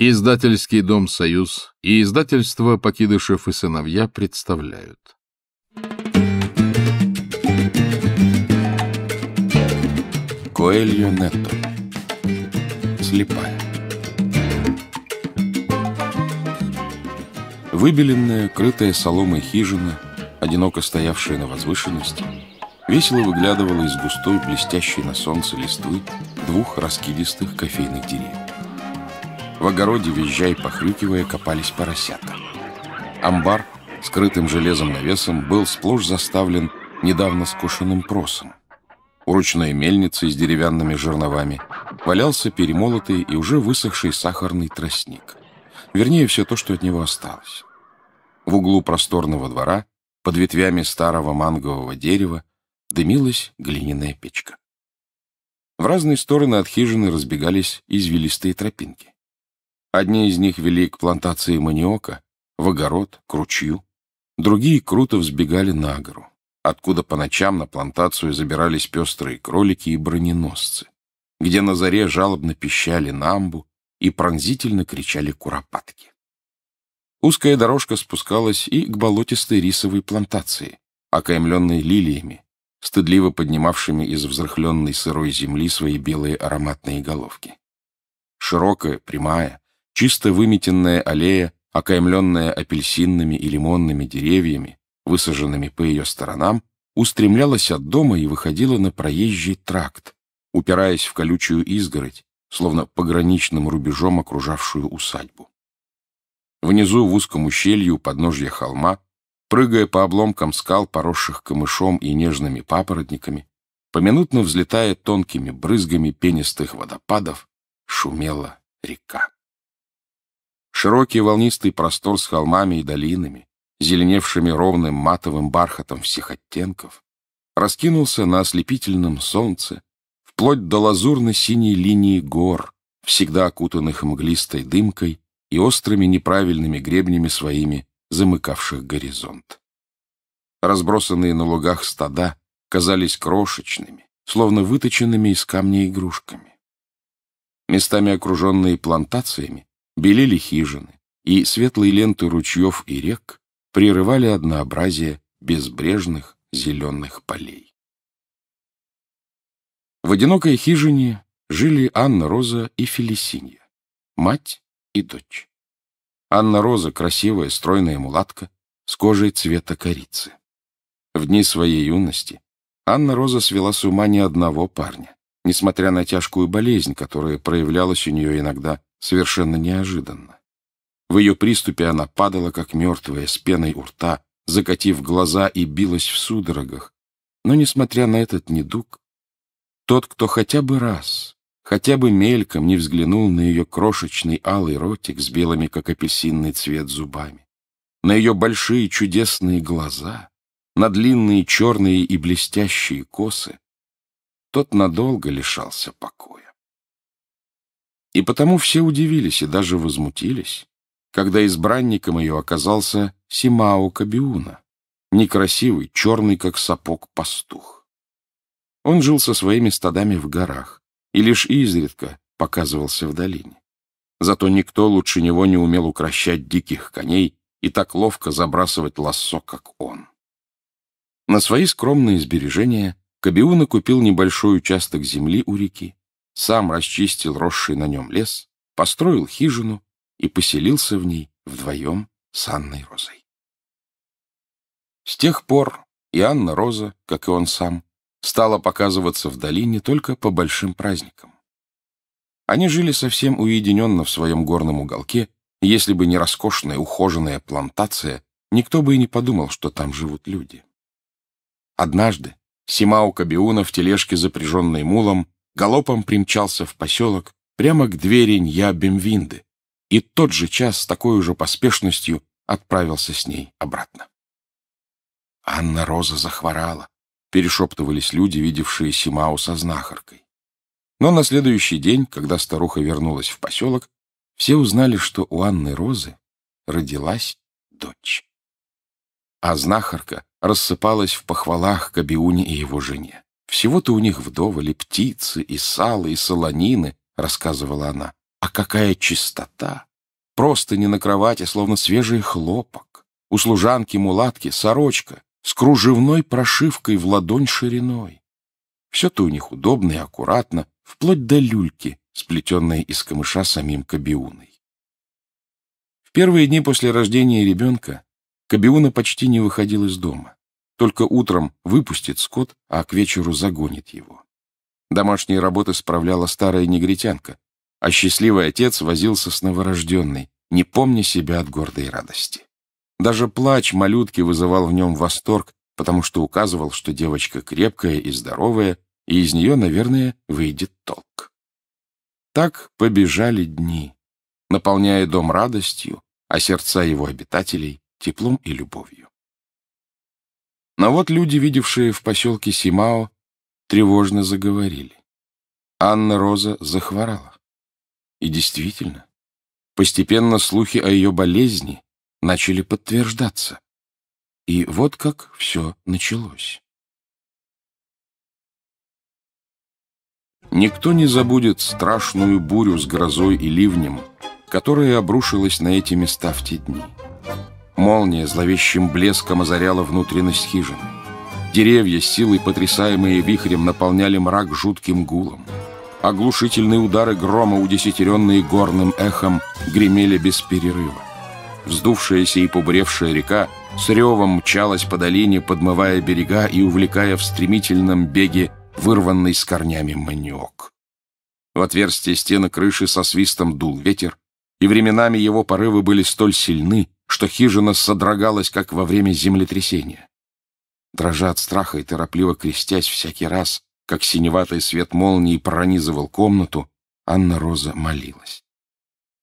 Издательский дом «Союз» и издательство «Покидышев и сыновья» представляют. Коэльо Нетто. Слепая. Выбеленная, крытая соломой хижина, одиноко стоявшая на возвышенности, весело выглядывала из густой, блестящей на солнце листвы двух раскидистых кофейных деревьев. В огороде, визжа и похрюкивая, копались поросята. Амбар, скрытым железом навесом, был сплошь заставлен недавно скошенным просом. У ручной мельницы с деревянными жерновами валялся перемолотый и уже высохший сахарный тростник. Вернее, все то, что от него осталось. В углу просторного двора, под ветвями старого мангового дерева, дымилась глиняная печка. В разные стороны от хижины разбегались извилистые тропинки. Одни из них вели к плантации маниока, в огород, к ручью. Другие круто взбегали на гору, откуда по ночам на плантацию забирались пестрые кролики и броненосцы, где на заре жалобно пищали намбу и пронзительно кричали куропатки. Узкая дорожка спускалась и к болотистой рисовой плантации, окаймленной лилиями, стыдливо поднимавшими из взрыхленной сырой земли свои белые ароматные головки. Широкая, прямая, Чисто выметенная аллея, окаймленная апельсинными и лимонными деревьями, высаженными по ее сторонам, устремлялась от дома и выходила на проезжий тракт, упираясь в колючую изгородь, словно пограничным рубежом окружавшую усадьбу. Внизу, в узком ущелье у подножья холма, прыгая по обломкам скал, поросших камышом и нежными папоротниками, поминутно взлетая тонкими брызгами пенистых водопадов, шумела река. Широкий волнистый простор с холмами и долинами, зеленевшими ровным матовым бархатом всех оттенков, раскинулся на ослепительном солнце вплоть до лазурно-синей линии гор, всегда окутанных мглистой дымкой и острыми неправильными гребнями своими, замыкавших горизонт. Разбросанные на лугах стада казались крошечными, словно выточенными из камня игрушками. Местами окруженные плантациями, белели хижины, и светлые ленты ручьев и рек прерывали однообразие безбрежных зеленых полей. В одинокой хижине жили Анна Роза и Фелисинья, мать и дочь. Анна Роза — красивая, стройная мулатка с кожей цвета корицы. В дни своей юности Анна Роза свела с ума ни одного парня, несмотря на тяжкую болезнь, которая проявлялась у нее иногда совершенно неожиданно. В ее приступе она падала, как мертвая, с пеной у рта, закатив глаза и билась в судорогах. Но, несмотря на этот недуг, тот, кто хотя бы раз, хотя бы мельком не взглянул на ее крошечный алый ротик с белыми, как апельсинный цвет, зубами, на ее большие чудесные глаза, на длинные черные и блестящие косы, тот надолго лишался покоя. И потому все удивились и даже возмутились, когда избранником ее оказался Симао Кабиуна, некрасивый, черный, как сапог, пастух. Он жил со своими стадами в горах и лишь изредка показывался в долине. Зато никто лучше него не умел укращать диких коней и так ловко забрасывать лассо, как он. На свои скромные сбережения Кабиуна купил небольшой участок земли у реки сам расчистил росший на нем лес, построил хижину и поселился в ней вдвоем с Анной Розой. С тех пор и Анна Роза, как и он сам, стала показываться в долине только по большим праздникам. Они жили совсем уединенно в своем горном уголке, и если бы не роскошная ухоженная плантация, никто бы и не подумал, что там живут люди. Однажды Симау Кабиуна в тележке, запряженной мулом, галопом примчался в поселок прямо к двери Нья-Бемвинды и тот же час с такой же поспешностью отправился с ней обратно. Анна Роза захворала, перешептывались люди, видевшие Симау со знахаркой. Но на следующий день, когда старуха вернулась в поселок, все узнали, что у Анны Розы родилась дочь. А знахарка рассыпалась в похвалах к Абиуне и его жене. Всего-то у них вдоволь и птицы, и сало, и солонины, — рассказывала она. А какая чистота! Просто не на кровати, словно свежий хлопок. У служанки-мулатки сорочка с кружевной прошивкой в ладонь шириной. Все-то у них удобно и аккуратно, вплоть до люльки, сплетенной из камыша самим Кабиуной. В первые дни после рождения ребенка Кабиуна почти не выходил из дома. Только утром выпустит скот, а к вечеру загонит его. Домашние работы справляла старая негритянка, а счастливый отец возился с новорожденной, не помня себя от гордой радости. Даже плач малютки вызывал в нем восторг, потому что указывал, что девочка крепкая и здоровая, и из нее, наверное, выйдет толк. Так побежали дни, наполняя дом радостью, а сердца его обитателей теплом и любовью. Но вот люди, видевшие в поселке Симао, тревожно заговорили. Анна Роза захворала. И действительно, постепенно слухи о ее болезни начали подтверждаться. И вот как все началось. Никто не забудет страшную бурю с грозой и ливнем, которая обрушилась на эти места в те дни. Молния зловещим блеском озаряла внутренность хижины. Деревья, силой потрясаемые вихрем, наполняли мрак жутким гулом. Оглушительные удары грома, удесятеренные горным эхом, гремели без перерыва. Вздувшаяся и побуревшая река с ревом мчалась по долине, подмывая берега и увлекая в стремительном беге вырванный с корнями маниок. В отверстие стены крыши со свистом дул ветер, и временами его порывы были столь сильны, что хижина содрогалась, как во время землетрясения. Дрожа от страха и торопливо крестясь всякий раз, как синеватый свет молнии пронизывал комнату, Анна Роза молилась.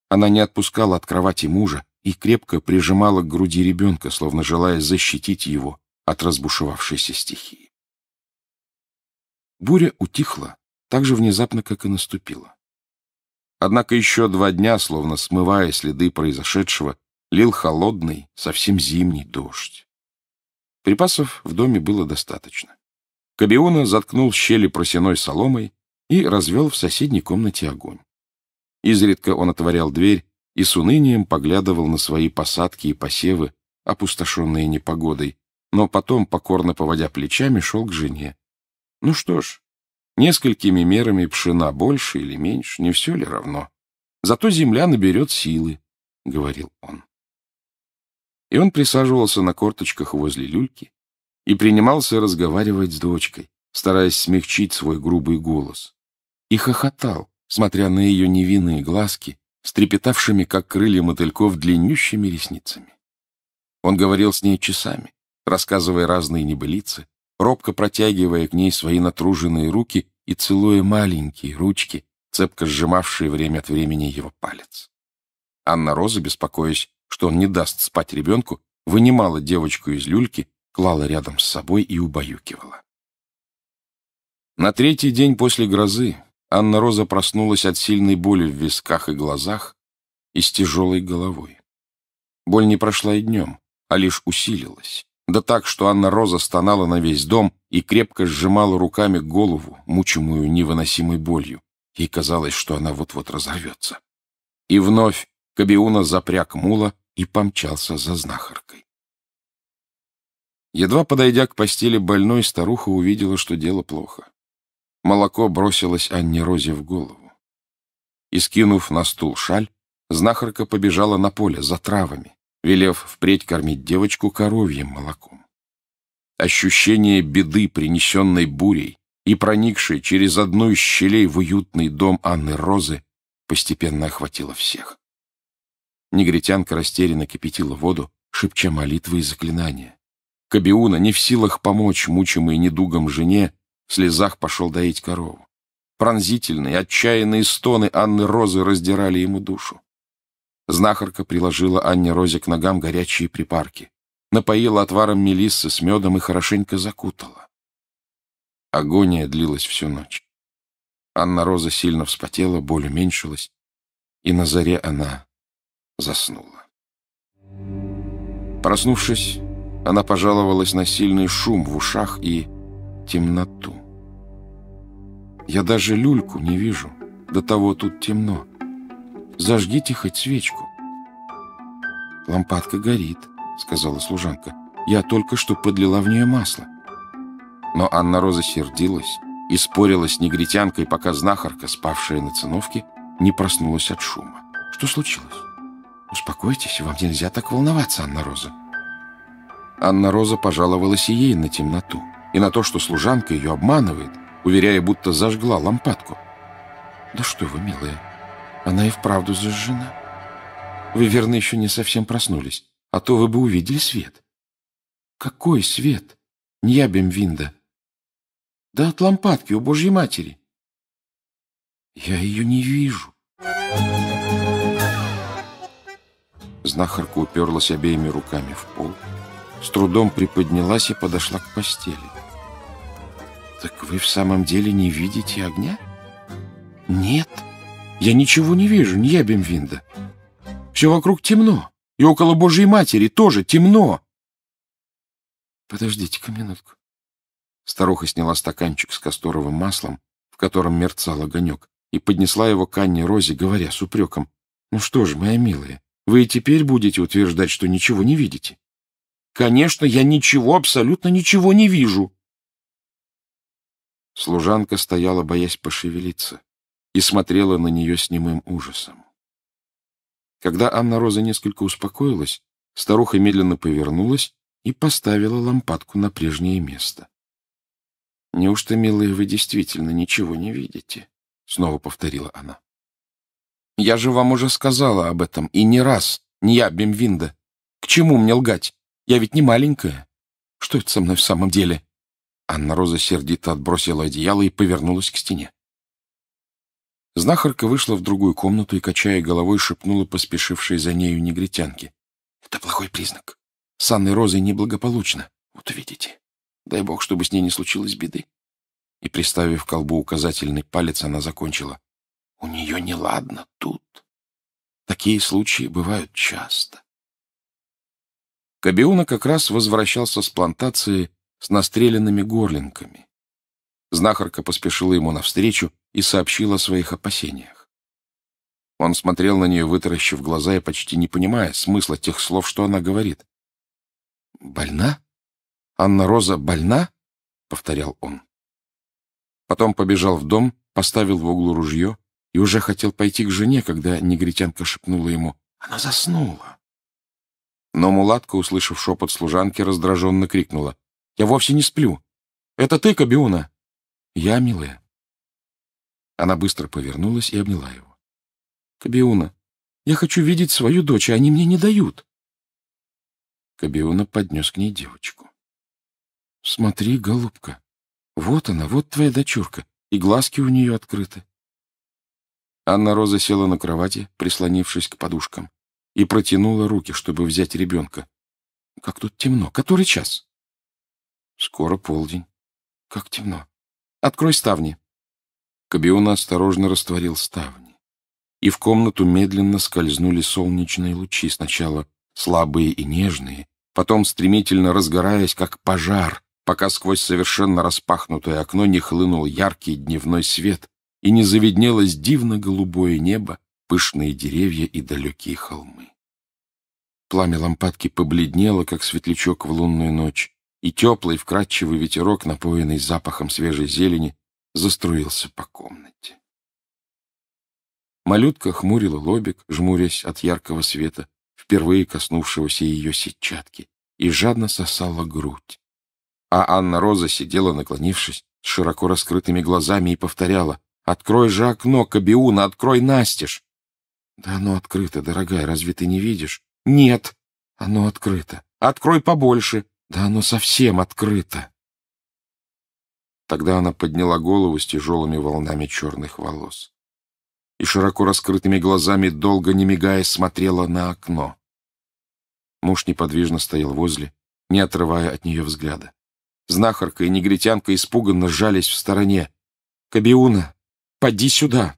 Она не отпускала от кровати мужа и крепко прижимала к груди ребенка, словно желая защитить его от разбушевавшейся стихии. Буря утихла так же внезапно, как и наступила. Однако еще два дня, словно смывая следы произошедшего, лил холодный, совсем зимний дождь. Припасов в доме было достаточно. Кабиона заткнул щели просеной соломой и развел в соседней комнате огонь. Изредка он отворял дверь и с унынием поглядывал на свои посадки и посевы, опустошенные непогодой, но потом, покорно поводя плечами, шел к жене. Ну что ж, несколькими мерами пшена больше или меньше, не все ли равно? Зато земля наберет силы, — говорил он. И он присаживался на корточках возле люльки и принимался разговаривать с дочкой, стараясь смягчить свой грубый голос. И хохотал, смотря на ее невинные глазки, стрепетавшими как крылья мотыльков, длиннющими ресницами. Он говорил с ней часами, рассказывая разные небылицы, робко протягивая к ней свои натруженные руки и целуя маленькие ручки, цепко сжимавшие время от времени его палец. Анна Роза, беспокоясь, что он не даст спать ребенку, вынимала девочку из люльки, клала рядом с собой и убаюкивала. На третий день после грозы Анна Роза проснулась от сильной боли в висках и глазах и с тяжелой головой. Боль не прошла и днем, а лишь усилилась. Да так, что Анна Роза стонала на весь дом и крепко сжимала руками голову, мучимую невыносимой болью. Ей казалось, что она вот-вот разорвется. И вновь Кабиуна запряг мула и помчался за знахаркой. Едва подойдя к постели больной, старуха увидела, что дело плохо. Молоко бросилось Анне Розе в голову. И, скинув на стул шаль, знахарка побежала на поле за травами, велев впредь кормить девочку коровьим молоком. Ощущение беды, принесенной бурей и проникшей через одну из щелей в уютный дом Анны Розы, постепенно охватило всех. Негритянка растерянно кипятила воду, шепча молитвы и заклинания. Кабиуна, не в силах помочь мучимой недугом жене, в слезах пошел доить корову. Пронзительные, отчаянные стоны Анны Розы раздирали ему душу. Знахарка приложила Анне Розе к ногам горячие припарки, напоила отваром мелиссы с медом и хорошенько закутала. Агония длилась всю ночь. Анна Роза сильно вспотела, боль уменьшилась, и на заре она заснула. Проснувшись, она пожаловалась на сильный шум в ушах и темноту. «Я даже люльку не вижу, до того тут темно. Зажгите хоть свечку». «Лампадка горит», — сказала служанка. «Я только что подлила в нее масло». Но Анна Роза сердилась и спорила с негритянкой, пока знахарка, спавшая на циновке, не проснулась от шума. Что случилось? «Успокойтесь, вам нельзя так волноваться, Анна Роза». Анна Роза пожаловалась и ей на темноту, и на то, что служанка ее обманывает, уверяя, будто зажгла лампадку. «Да что вы, милая, она и вправду зажжена. Вы, верно, еще не совсем проснулись, а то вы бы увидели свет». «Какой свет? Ньябем винда». «Да от лампадки, у Божьей Матери». «Я ее не вижу». Thank you. Знахарка уперлась обеими руками в пол, с трудом приподнялась и подошла к постели. «Так вы в самом деле не видите огня?» «Нет, я ничего не вижу, не я Бемвинда. Все вокруг темно, и около Божьей Матери тоже темно». «Подождите-ка минутку». Старуха сняла стаканчик с касторовым маслом, в котором мерцал огонек, и поднесла его к Анне Розе, говоря с упреком. «Ну что же, моя милая, вы и теперь будете утверждать, что ничего не видите. Конечно, я ничего, абсолютно ничего не вижу. Служанка стояла, боясь пошевелиться, и смотрела на нее с немым ужасом. Когда Анна Роза несколько успокоилась, старуха медленно повернулась и поставила лампадку на прежнее место. — Неужто, милые, вы действительно ничего не видите? — снова повторила она. Я же вам уже сказала об этом, и не раз. Не я, Бимвинда. К чему мне лгать? Я ведь не маленькая. Что это со мной в самом деле?» Анна Роза сердито отбросила одеяло и повернулась к стене. Знахарка вышла в другую комнату и, качая головой, шепнула поспешившей за нею негритянке. «Это плохой признак. С Анной Розой неблагополучно. Вот увидите. Дай бог, чтобы с ней не случилось беды». И, приставив к колбу указательный палец, она закончила. У нее неладно тут. Такие случаи бывают часто. Кабиуна как раз возвращался с плантации с настреленными горлинками. Знахарка поспешила ему навстречу и сообщила о своих опасениях. Он смотрел на нее, вытаращив глаза и почти не понимая смысла тех слов, что она говорит. «Больна? Анна-Роза больна?» — повторял он. Потом побежал в дом, поставил в углу ружье, и уже хотел пойти к жене, когда негритянка шепнула ему «Она заснула». Но мулатка, услышав шепот служанки, раздраженно крикнула «Я вовсе не сплю! Это ты, Кабиуна!» «Я, милая!» Она быстро повернулась и обняла его. «Кабиуна, я хочу видеть свою дочь, и они мне не дают!» Кабиуна поднес к ней девочку. «Смотри, голубка, вот она, вот твоя дочурка, и глазки у нее открыты. Анна-Роза села на кровати, прислонившись к подушкам, и протянула руки, чтобы взять ребенка. «Как тут темно! Который час?» «Скоро полдень. Как темно! Открой ставни!» Кабиона осторожно растворил ставни, и в комнату медленно скользнули солнечные лучи, сначала слабые и нежные, потом стремительно разгораясь, как пожар, пока сквозь совершенно распахнутое окно не хлынул яркий дневной свет, и не заведнелось дивно голубое небо, пышные деревья и далекие холмы. Пламя лампадки побледнело, как светлячок в лунную ночь, и теплый вкрадчивый ветерок, напоенный запахом свежей зелени, заструился по комнате. Малютка хмурила лобик, жмурясь от яркого света, впервые коснувшегося ее сетчатки, и жадно сосала грудь. А Анна Роза сидела, наклонившись, с широко раскрытыми глазами и повторяла Открой же окно, Кабиуна, открой настежь. Да оно открыто, дорогая, разве ты не видишь? Нет, оно открыто. Открой побольше. Да оно совсем открыто. Тогда она подняла голову с тяжелыми волнами черных волос и широко раскрытыми глазами, долго не мигая, смотрела на окно. Муж неподвижно стоял возле, не отрывая от нее взгляда. Знахарка и негритянка испуганно сжались в стороне. «Кабиуна, Поди сюда.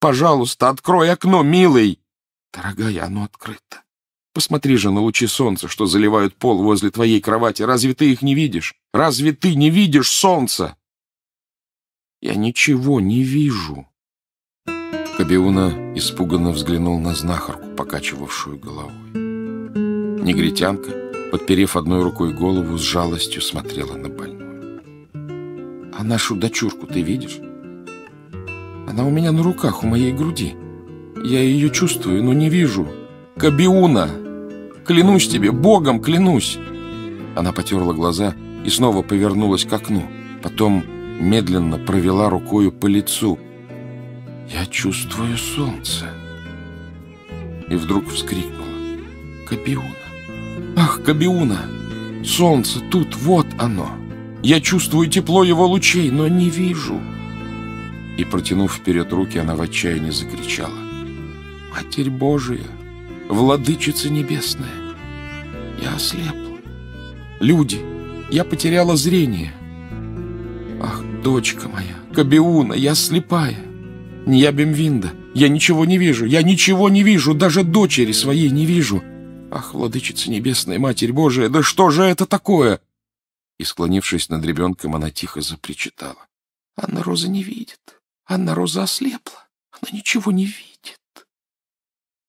Пожалуйста, открой окно, милый. Дорогая, оно открыто. Посмотри же на лучи солнца, что заливают пол возле твоей кровати. Разве ты их не видишь? Разве ты не видишь солнца? Я ничего не вижу. Кабиуна испуганно взглянул на знахарку, покачивавшую головой. Негритянка, подперев одной рукой голову, с жалостью смотрела на больную. «А нашу дочурку ты видишь? Она у меня на руках, у моей груди. Я ее чувствую, но не вижу. Кабиуна! Клянусь тебе, Богом клянусь!» Она потерла глаза и снова повернулась к окну. Потом медленно провела рукою по лицу. «Я чувствую солнце!» И вдруг вскрикнула. «Кабиуна! Ах, Кабиуна! Солнце тут, вот оно! Я чувствую тепло его лучей, но не вижу!» и, протянув вперед руки, она в отчаянии закричала. «Матерь Божия! Владычица Небесная! Я ослепла! Люди! Я потеряла зрение! Ах, дочка моя! Кабиуна! Я слепая! Не я Бемвинда! Я ничего не вижу! Я ничего не вижу! Даже дочери своей не вижу! Ах, Владычица Небесная, Матерь Божия! Да что же это такое?» И, склонившись над ребенком, она тихо запричитала. «Анна Роза не видит!» Анна Роза ослепла. Она ничего не видит.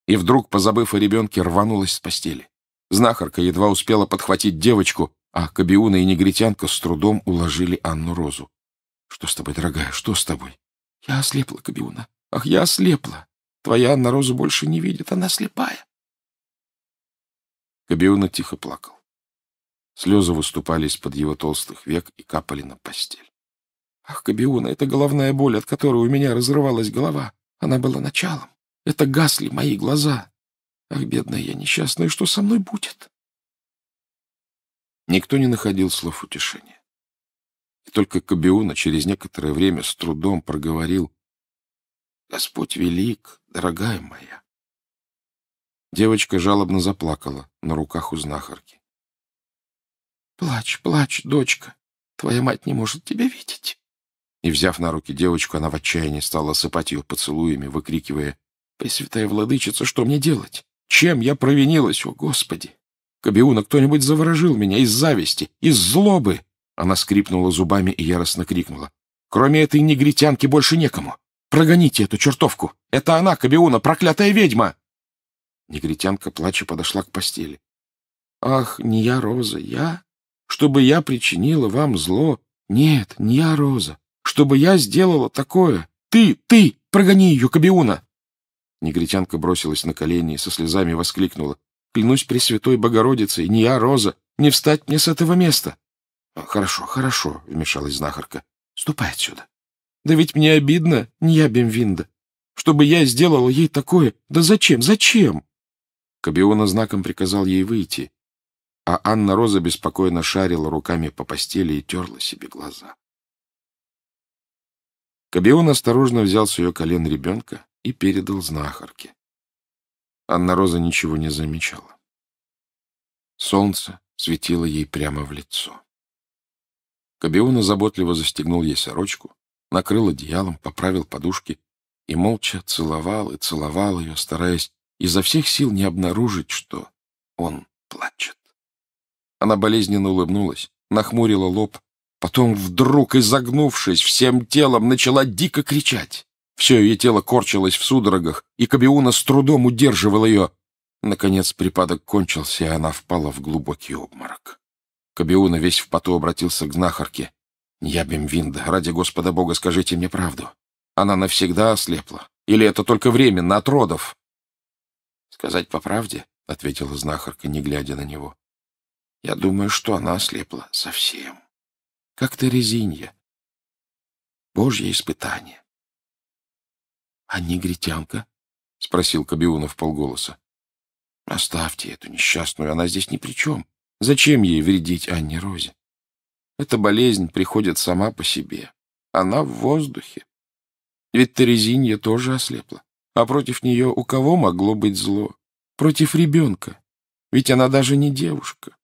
И вдруг, позабыв о ребенке, рванулась с постели. Знахарка едва успела подхватить девочку, а Кабиуна и негритянка с трудом уложили Анну Розу. — Что с тобой, дорогая, что с тобой? — Я ослепла, Кабиуна. Ах, я ослепла. Твоя Анна Роза больше не видит, она слепая. Кабиуна тихо плакал. Слезы выступали из-под его толстых век и капали на постель. Ах, Кабиуна, эта головная боль, от которой у меня разрывалась голова, она была началом. Это гасли мои глаза. Ах, бедная я несчастная, что со мной будет? Никто не находил слов утешения. И только Кабиуна через некоторое время с трудом проговорил «Господь велик, дорогая моя». Девочка жалобно заплакала на руках у знахарки. «Плачь, плачь, дочка, твоя мать не может тебя видеть». И, взяв на руки девочку, она в отчаянии стала осыпать ее поцелуями, выкрикивая «Пресвятая владычица, что мне делать? Чем я провинилась, о Господи? Кабиуна кто-нибудь заворожил меня из зависти, из злобы!» Она скрипнула зубами и яростно крикнула. «Кроме этой негритянки больше некому! Прогоните эту чертовку! Это она, Кабиуна, проклятая ведьма!» Негритянка, плача, подошла к постели. «Ах, не я, Роза, я? Чтобы я причинила вам зло? Нет, не я, Роза чтобы я сделала такое? Ты, ты, прогони ее, Кабиуна!» Негритянка бросилась на колени и со слезами воскликнула. «Клянусь Пресвятой Богородицей, не я, Роза, не встать мне с этого места!» «А, «Хорошо, хорошо», — вмешалась знахарка. «Ступай отсюда». «Да ведь мне обидно, не я Бемвинда. Чтобы я сделала ей такое, да зачем, зачем?» Кабиона знаком приказал ей выйти, а Анна Роза беспокойно шарила руками по постели и терла себе глаза. Кабион осторожно взял с ее колен ребенка и передал знахарке. Анна Роза ничего не замечала. Солнце светило ей прямо в лицо. Кабиона заботливо застегнул ей сорочку, накрыл одеялом, поправил подушки и молча целовал и целовал ее, стараясь изо всех сил не обнаружить, что он плачет. Она болезненно улыбнулась, нахмурила лоб Потом вдруг, изогнувшись всем телом, начала дико кричать. Все ее тело корчилось в судорогах, и Кабиуна с трудом удерживал ее. Наконец припадок кончился, и она впала в глубокий обморок. Кабиуна весь в поту обратился к знахарке. «Я, Бимвинда, ради Господа Бога, скажите мне правду. Она навсегда ослепла? Или это только временно, от родов?» «Сказать по правде?» — ответила знахарка, не глядя на него. «Я думаю, что она ослепла совсем» как ты, резинья. Божье испытание. — А негритянка? — спросил Кабиунов полголоса. — Оставьте эту несчастную, она здесь ни при чем. Зачем ей вредить Анне Розе? Эта болезнь приходит сама по себе. Она в воздухе. Ведь Терезинья тоже ослепла. А против нее у кого могло быть зло? Против ребенка. Ведь она даже не девушка.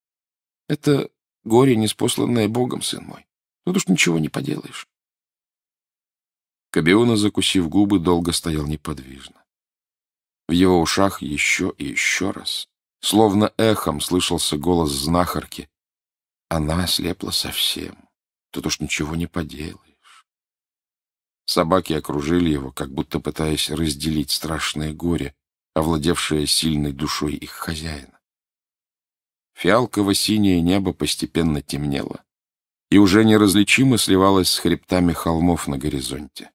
Это горе, неспосланное Богом, сын мой. Ну, Тут уж ничего не поделаешь. Кабиона, закусив губы, долго стоял неподвижно. В его ушах еще и еще раз, словно эхом, слышался голос знахарки. Она ослепла совсем. Тут уж ничего не поделаешь. Собаки окружили его, как будто пытаясь разделить страшное горе, овладевшее сильной душой их хозяина. Фиалково-синее небо постепенно темнело и уже неразличимо сливалась с хребтами холмов на горизонте.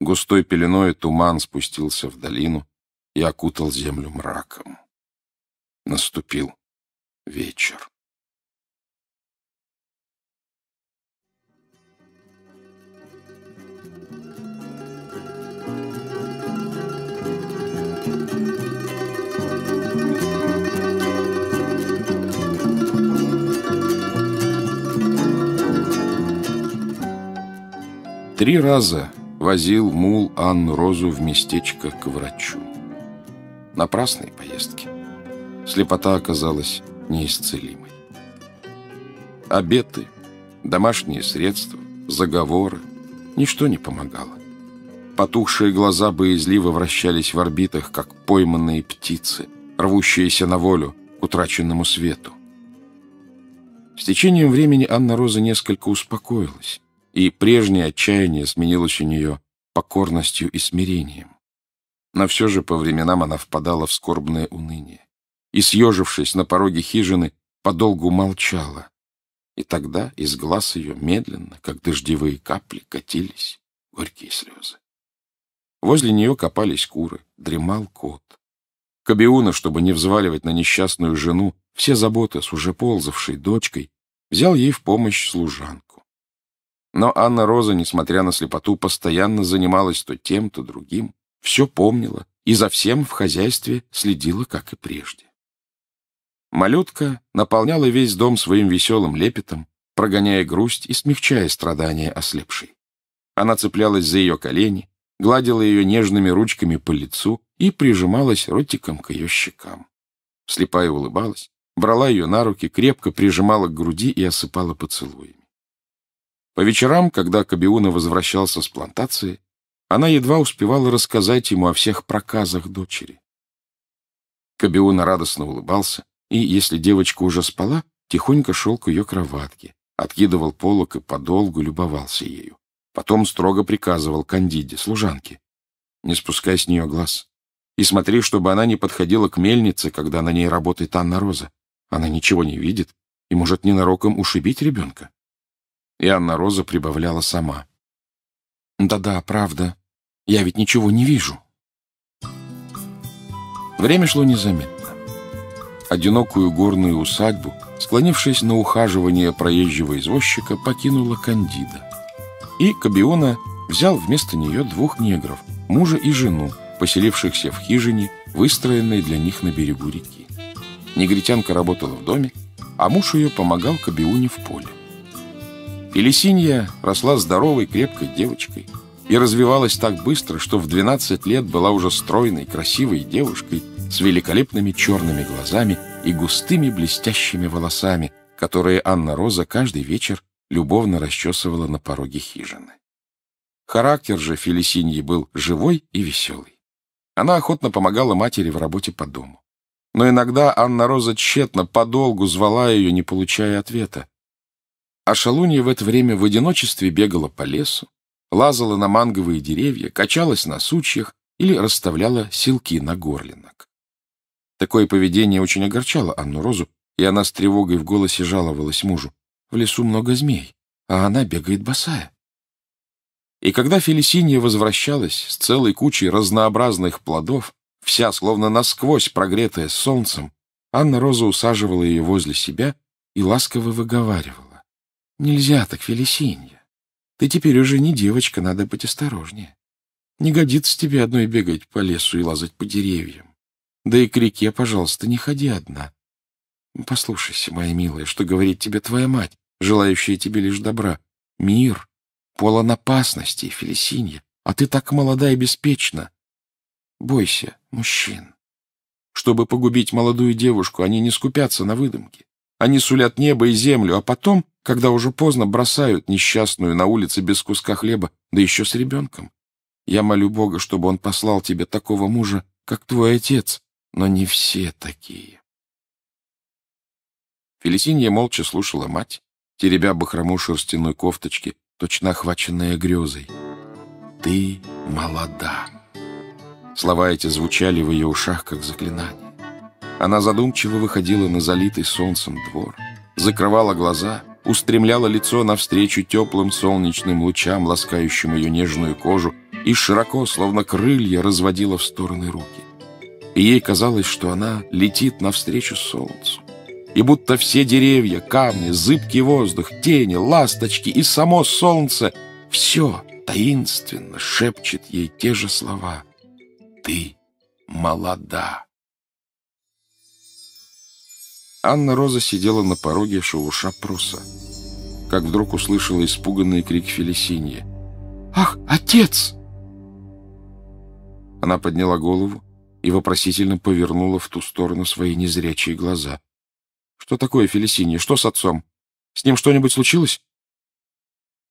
Густой пеленой туман спустился в долину и окутал землю мраком. Наступил вечер. Три раза возил мул Анну Розу в местечко к врачу. Напрасные поездки. Слепота оказалась неисцелимой. Обеты, домашние средства, заговоры – ничто не помогало. Потухшие глаза боязливо вращались в орбитах, как пойманные птицы, рвущиеся на волю к утраченному свету. С течением времени Анна Роза несколько успокоилась и прежнее отчаяние сменилось у нее покорностью и смирением. Но все же по временам она впадала в скорбное уныние и, съежившись на пороге хижины, подолгу молчала. И тогда из глаз ее медленно, как дождевые капли, катились горькие слезы. Возле нее копались куры, дремал кот. Кабиуна, чтобы не взваливать на несчастную жену все заботы с уже ползавшей дочкой, взял ей в помощь служанку. Но Анна Роза, несмотря на слепоту, постоянно занималась то тем, то другим, все помнила и за всем в хозяйстве следила, как и прежде. Малютка наполняла весь дом своим веселым лепетом, прогоняя грусть и смягчая страдания ослепшей. Она цеплялась за ее колени, гладила ее нежными ручками по лицу и прижималась ротиком к ее щекам. Слепая улыбалась, брала ее на руки, крепко прижимала к груди и осыпала поцелуями. По вечерам, когда Кабиуна возвращался с плантации, она едва успевала рассказать ему о всех проказах дочери. Кабиуна радостно улыбался, и, если девочка уже спала, тихонько шел к ее кроватке, откидывал полок и подолгу любовался ею. Потом строго приказывал Кандиде, служанке, не спускай с нее глаз, и смотри, чтобы она не подходила к мельнице, когда на ней работает Анна Роза. Она ничего не видит и может ненароком ушибить ребенка. И Анна Роза прибавляла сама. «Да-да, правда. Я ведь ничего не вижу». Время шло незаметно. Одинокую горную усадьбу, склонившись на ухаживание проезжего извозчика, покинула Кандида. И Кабиона взял вместо нее двух негров, мужа и жену, поселившихся в хижине, выстроенной для них на берегу реки. Негритянка работала в доме, а муж ее помогал Кабиуне в поле. Елесинья росла здоровой, крепкой девочкой и развивалась так быстро, что в 12 лет была уже стройной, красивой девушкой с великолепными черными глазами и густыми блестящими волосами, которые Анна Роза каждый вечер любовно расчесывала на пороге хижины. Характер же Фелисиньи был живой и веселый. Она охотно помогала матери в работе по дому. Но иногда Анна Роза тщетно подолгу звала ее, не получая ответа. А шалунья в это время в одиночестве бегала по лесу, лазала на манговые деревья, качалась на сучьях или расставляла силки на горлинок. Такое поведение очень огорчало Анну Розу, и она с тревогой в голосе жаловалась мужу. «В лесу много змей, а она бегает босая». И когда Фелисинья возвращалась с целой кучей разнообразных плодов, вся словно насквозь прогретая солнцем, Анна Роза усаживала ее возле себя и ласково выговаривала. Нельзя так, Фелисинья. Ты теперь уже не девочка, надо быть осторожнее. Не годится тебе одной бегать по лесу и лазать по деревьям. Да и к реке, пожалуйста, не ходи одна. Послушайся, моя милая, что говорит тебе твоя мать, желающая тебе лишь добра. Мир полон опасностей, Фелисинья, а ты так молода и беспечна. Бойся мужчин. Чтобы погубить молодую девушку, они не скупятся на выдумки. Они сулят небо и землю, а потом когда уже поздно бросают несчастную на улице без куска хлеба, да еще с ребенком. Я молю Бога, чтобы он послал тебе такого мужа, как твой отец, но не все такие. Фелисинья молча слушала мать, теребя бахрому шерстяной кофточки, точно охваченная грезой. «Ты молода!» Слова эти звучали в ее ушах, как заклинание. Она задумчиво выходила на залитый солнцем двор, закрывала глаза — устремляла лицо навстречу теплым солнечным лучам, ласкающим ее нежную кожу, и широко, словно крылья, разводила в стороны руки. И ей казалось, что она летит навстречу солнцу. И будто все деревья, камни, зыбкий воздух, тени, ласточки и само солнце — все таинственно шепчет ей те же слова «Ты молода». Анна-Роза сидела на пороге шелуша Пруса, как вдруг услышала испуганный крик Фелисиньи. «Ах, отец!» Она подняла голову и вопросительно повернула в ту сторону свои незрячие глаза. «Что такое Фелисинья? Что с отцом? С ним что-нибудь случилось?»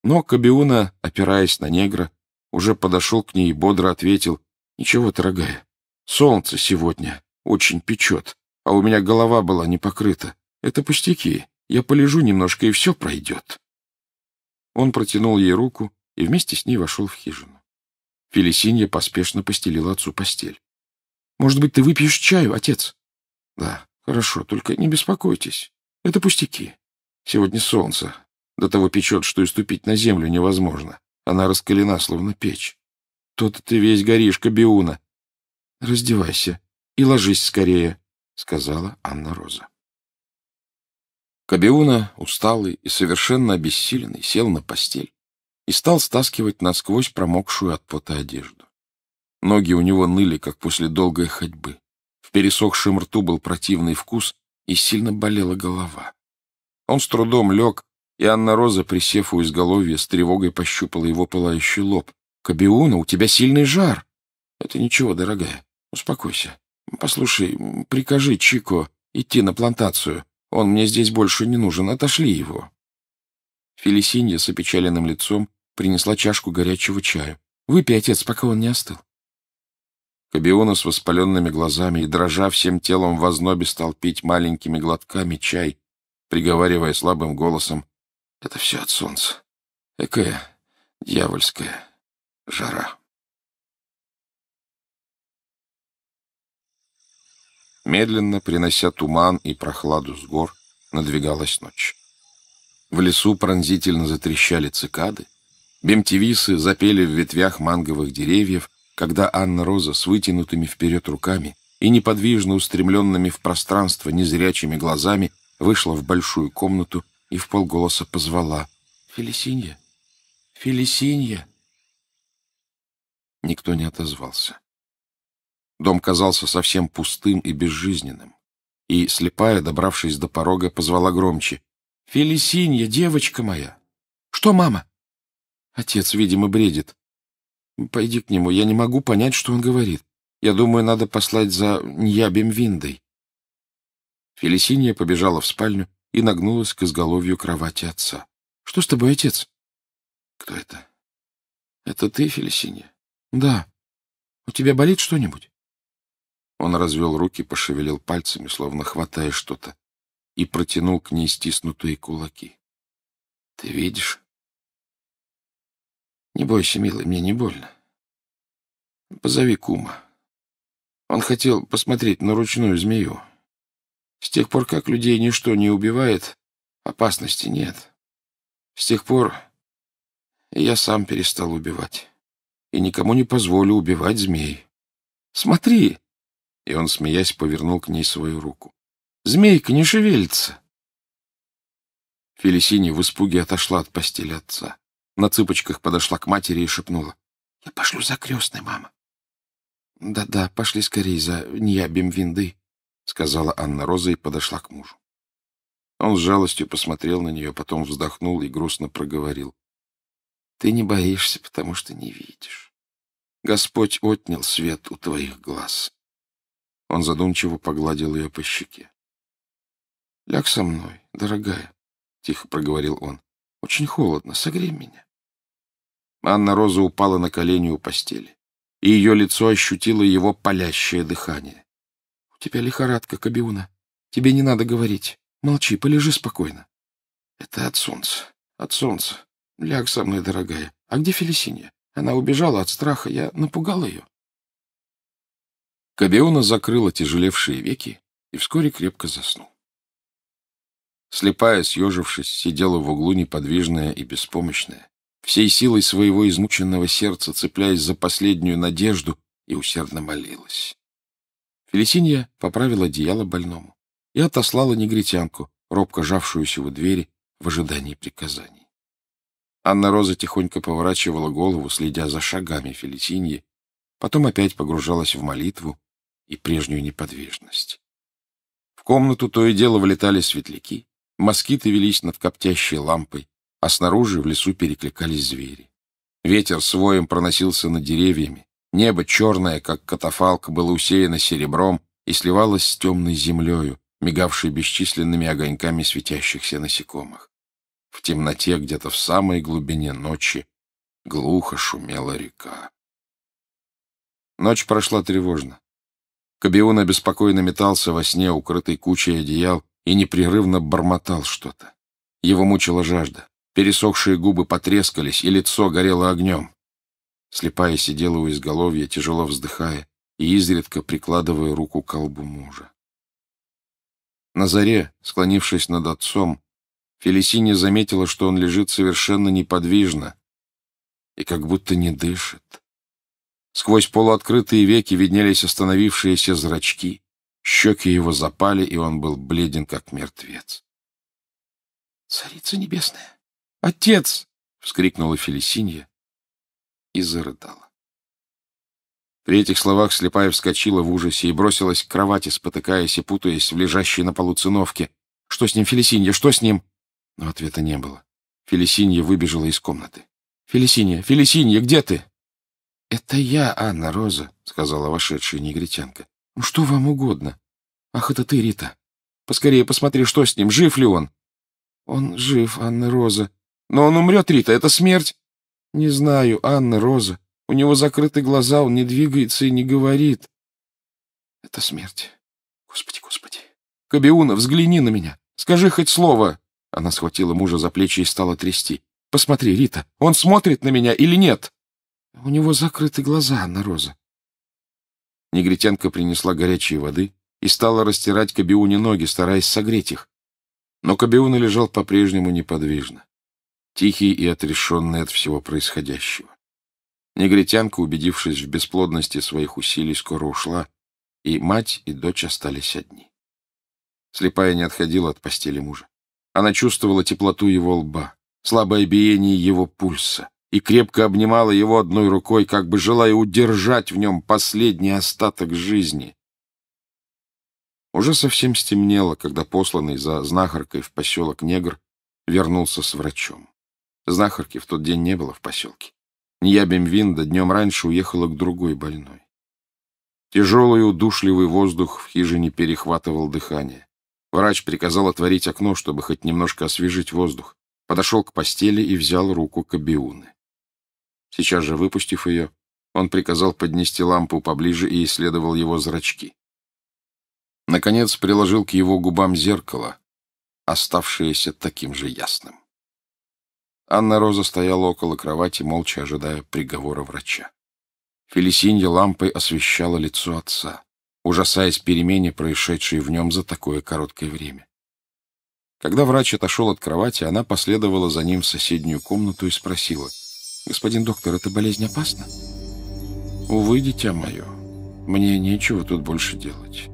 Но Кабиуна, опираясь на негра, уже подошел к ней и бодро ответил. «Ничего, дорогая, солнце сегодня очень печет а у меня голова была не покрыта. Это пустяки. Я полежу немножко, и все пройдет. Он протянул ей руку и вместе с ней вошел в хижину. Фелисинья поспешно постелила отцу постель. — Может быть, ты выпьешь чаю, отец? — Да, хорошо, только не беспокойтесь. Это пустяки. Сегодня солнце. До того печет, что и ступить на землю невозможно. Она раскалена, словно печь. Тот, то ты весь горишь, Кабиуна. Раздевайся и ложись скорее сказала Анна Роза. Кабиуна, усталый и совершенно обессиленный, сел на постель и стал стаскивать насквозь промокшую от пота одежду. Ноги у него ныли, как после долгой ходьбы. В пересохшем рту был противный вкус, и сильно болела голова. Он с трудом лег, и Анна Роза, присев у изголовья, с тревогой пощупала его пылающий лоб. — Кабиуна, у тебя сильный жар! — Это ничего, дорогая, успокойся. «Послушай, прикажи Чико идти на плантацию. Он мне здесь больше не нужен. Отошли его». Фелисинья с опечаленным лицом принесла чашку горячего чаю. «Выпей, отец, пока он не остыл». Кабиона с воспаленными глазами и дрожа всем телом в ознобе стал пить маленькими глотками чай, приговаривая слабым голосом «Это все от солнца. Экая дьявольская жара». Медленно, принося туман и прохладу с гор, надвигалась ночь. В лесу пронзительно затрещали цикады. бемтивисы запели в ветвях манговых деревьев, когда Анна Роза с вытянутыми вперед руками и неподвижно устремленными в пространство незрячими глазами вышла в большую комнату и в полголоса позвала «Фелисинья! Фелисинья!» Никто не отозвался. Дом казался совсем пустым и безжизненным. И слепая, добравшись до порога, позвала громче. «Фелисинья, девочка моя!» «Что, мама?» Отец, видимо, бредит. «Пойди к нему, я не могу понять, что он говорит. Я думаю, надо послать за Ньябем Виндой». Фелисинья побежала в спальню и нагнулась к изголовью кровати отца. «Что с тобой, отец?» «Кто это?» «Это ты, Фелисинья?» «Да. У тебя болит что-нибудь?» Он развел руки, пошевелил пальцами, словно хватая что-то, и протянул к ней стиснутые кулаки. «Ты видишь?» «Не бойся, милый, мне не больно. Позови кума. Он хотел посмотреть на ручную змею. С тех пор, как людей ничто не убивает, опасности нет. С тех пор я сам перестал убивать. И никому не позволю убивать змей. Смотри!» И он, смеясь, повернул к ней свою руку. «Змейка не шевелится!» Фелисини в испуге отошла от постели отца. На цыпочках подошла к матери и шепнула. — Я пошлю за крестной, мама. Да — Да-да, пошли скорее за Ния винды сказала Анна Роза и подошла к мужу. Он с жалостью посмотрел на нее, потом вздохнул и грустно проговорил. — Ты не боишься, потому что не видишь. Господь отнял свет у твоих глаз. Он задумчиво погладил ее по щеке. «Ляг со мной, дорогая», — тихо проговорил он. «Очень холодно, согрей меня». Анна Роза упала на колени у постели, и ее лицо ощутило его палящее дыхание. — У тебя лихорадка, Кабиуна. Тебе не надо говорить. Молчи, полежи спокойно. — Это от солнца. От солнца. Ляг со мной, дорогая. А где Фелисинья? Она убежала от страха. Я напугал ее. Кабиона закрыла тяжелевшие веки и вскоре крепко заснул. Слепая, съежившись, сидела в углу неподвижная и беспомощная, всей силой своего измученного сердца цепляясь за последнюю надежду и усердно молилась. Фелисинья поправила одеяло больному и отослала негритянку, робко жавшуюся у двери в ожидании приказаний. Анна-Роза тихонько поворачивала голову, следя за шагами Фелисиньи, потом опять погружалась в молитву и прежнюю неподвижность. В комнату то и дело влетали светляки, москиты велись над коптящей лампой, а снаружи в лесу перекликались звери. Ветер своим проносился над деревьями, небо черное, как катафалк, было усеяно серебром и сливалось с темной землею, мигавшей бесчисленными огоньками светящихся насекомых. В темноте, где-то в самой глубине ночи, глухо шумела река. Ночь прошла тревожно. Кабион обеспокоенно метался во сне, укрытый кучей одеял, и непрерывно бормотал что-то. Его мучила жажда. Пересохшие губы потрескались, и лицо горело огнем. Слепая сидела у изголовья, тяжело вздыхая и изредка прикладывая руку к колбу мужа. На заре, склонившись над отцом, Фелисине заметила, что он лежит совершенно неподвижно и как будто не дышит. Сквозь полуоткрытые веки виднелись остановившиеся зрачки. Щеки его запали, и он был бледен, как мертвец. — Царица небесная! Отец! — вскрикнула Фелисинья и зарыдала. При этих словах слепая вскочила в ужасе и бросилась к кровати, спотыкаясь и путаясь в лежащей на полу циновке. «Что с ним, Фелисинья? Что с ним?» Но ответа не было. Фелисинья выбежала из комнаты. «Фелисинья! Фелисинья! Где ты?» «Это я, Анна Роза», — сказала вошедшая негритянка. «Ну что вам угодно? Ах, это ты, Рита. Поскорее посмотри, что с ним, жив ли он?» «Он жив, Анна Роза. Но он умрет, Рита, это смерть!» «Не знаю, Анна Роза. У него закрыты глаза, он не двигается и не говорит». «Это смерть. Господи, господи. Кабиуна, взгляни на меня. Скажи хоть слово!» Она схватила мужа за плечи и стала трясти. «Посмотри, Рита, он смотрит на меня или нет?» — У него закрыты глаза, Анна Роза. Негритянка принесла горячей воды и стала растирать Кабиуне ноги, стараясь согреть их. Но Кабиуна лежал по-прежнему неподвижно, тихий и отрешенный от всего происходящего. Негритянка, убедившись в бесплодности своих усилий, скоро ушла, и мать и дочь остались одни. Слепая не отходила от постели мужа. Она чувствовала теплоту его лба, слабое биение его пульса, и крепко обнимала его одной рукой, как бы желая удержать в нем последний остаток жизни. Уже совсем стемнело, когда посланный за знахаркой в поселок Негр вернулся с врачом. Знахарки в тот день не было в поселке. Нья Бемвинда днем раньше уехала к другой больной. Тяжелый удушливый воздух в хижине перехватывал дыхание. Врач приказал отворить окно, чтобы хоть немножко освежить воздух. Подошел к постели и взял руку Кабиуны. Сейчас же выпустив ее, он приказал поднести лампу поближе и исследовал его зрачки. Наконец приложил к его губам зеркало, оставшееся таким же ясным. Анна Роза стояла около кровати, молча ожидая приговора врача. Фелисинья лампой освещала лицо отца, ужасаясь перемене, происшедшей в нем за такое короткое время. Когда врач отошел от кровати, она последовала за ним в соседнюю комнату и спросила, Господин доктор, эта болезнь опасна? Увы, дитя мое, мне нечего тут больше делать.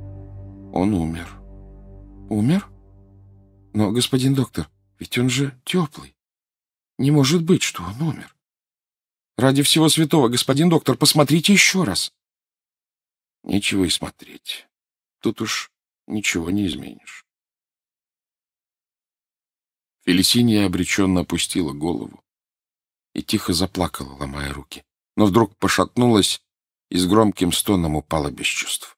Он умер. Умер? Но, господин доктор, ведь он же теплый. Не может быть, что он умер. Ради всего святого, господин доктор, посмотрите еще раз. Нечего и смотреть. Тут уж ничего не изменишь. Фелисиния обреченно опустила голову и тихо заплакала, ломая руки. Но вдруг пошатнулась и с громким стоном упала без чувств.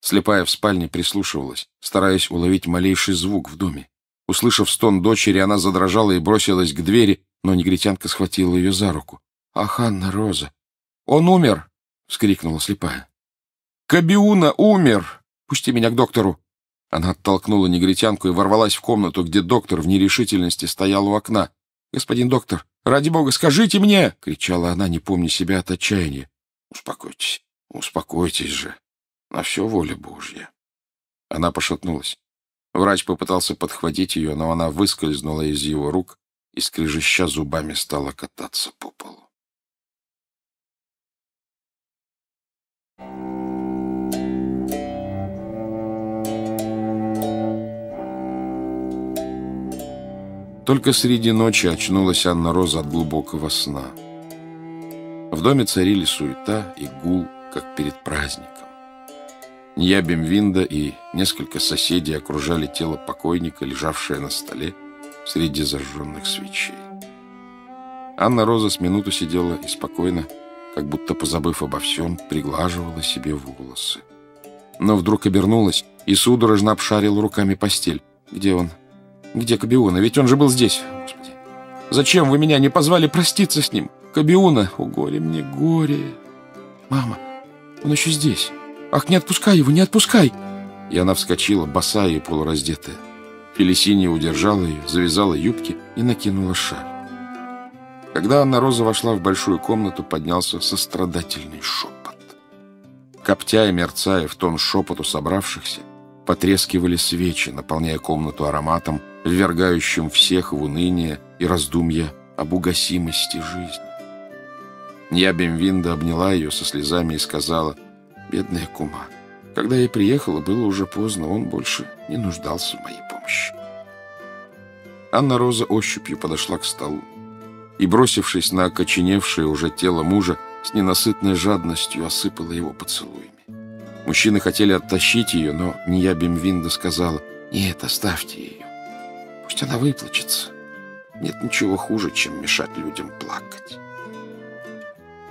Слепая в спальне прислушивалась, стараясь уловить малейший звук в доме. Услышав стон дочери, она задрожала и бросилась к двери, но негритянка схватила ее за руку. «Ах, Анна Роза! Он умер!» — вскрикнула слепая. «Кабиуна умер! Пусти меня к доктору!» Она оттолкнула негритянку и ворвалась в комнату, где доктор в нерешительности стоял у окна. «Господин доктор, Ради бога, скажите мне! — кричала она, не помня себя от отчаяния. — Успокойтесь, успокойтесь же. На все воля Божья. Она пошатнулась. Врач попытался подхватить ее, но она выскользнула из его рук и, скрежеща зубами, стала кататься по полу. Только среди ночи очнулась Анна Роза от глубокого сна. В доме царили суета и гул, как перед праздником. Нья Бемвинда и несколько соседей окружали тело покойника, лежавшее на столе среди зажженных свечей. Анна Роза с минуту сидела и спокойно, как будто позабыв обо всем, приглаживала себе волосы. Но вдруг обернулась и судорожно обшарила руками постель. «Где он? «Где Кабиуна? Ведь он же был здесь. Господи, зачем вы меня не позвали проститься с ним? Кабиуна! О, горе мне, горе!» «Мама, он еще здесь. Ах, не отпускай его, не отпускай!» И она вскочила, босая и полураздетая. Фелисиния удержала ее, завязала юбки и накинула шаль. Когда Анна Роза вошла в большую комнату, поднялся сострадательный шепот. Коптя и мерцая в тон шепоту собравшихся, потрескивали свечи, наполняя комнату ароматом ввергающим всех в уныние и раздумья об угасимости жизни. Я Бемвинда обняла ее со слезами и сказала, «Бедная кума, когда я приехала, было уже поздно, он больше не нуждался в моей помощи». Анна Роза ощупью подошла к столу и, бросившись на окоченевшее уже тело мужа, с ненасытной жадностью осыпала его поцелуями. Мужчины хотели оттащить ее, но Ния Бемвинда сказала, «Нет, оставьте ее. Пусть она выплачется. Нет ничего хуже, чем мешать людям плакать.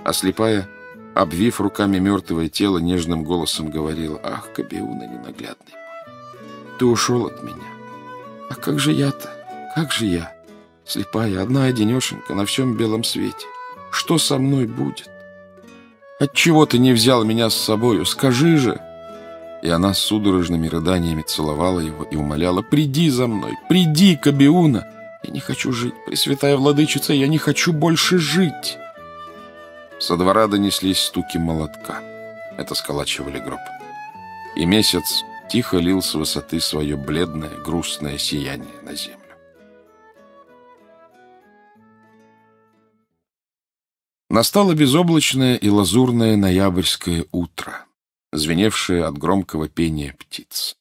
А слепая, обвив руками мертвое тело, нежным голосом говорил: «Ах, Кабиуна ненаглядный мой, ты ушел от меня. А как же я-то? Как же я? Слепая, одна одинешенька на всем белом свете. Что со мной будет? Отчего ты не взял меня с собою? Скажи же!» И она судорожными рыданиями целовала его и умоляла «Приди за мной! Приди, Кабиуна! Я не хочу жить! Пресвятая Владычица, я не хочу больше жить!» Со двора донеслись стуки молотка. Это сколачивали гроб. И месяц тихо лил с высоты свое бледное, грустное сияние на землю. Настало безоблачное и лазурное ноябрьское утро звеневшие от громкого пения птиц.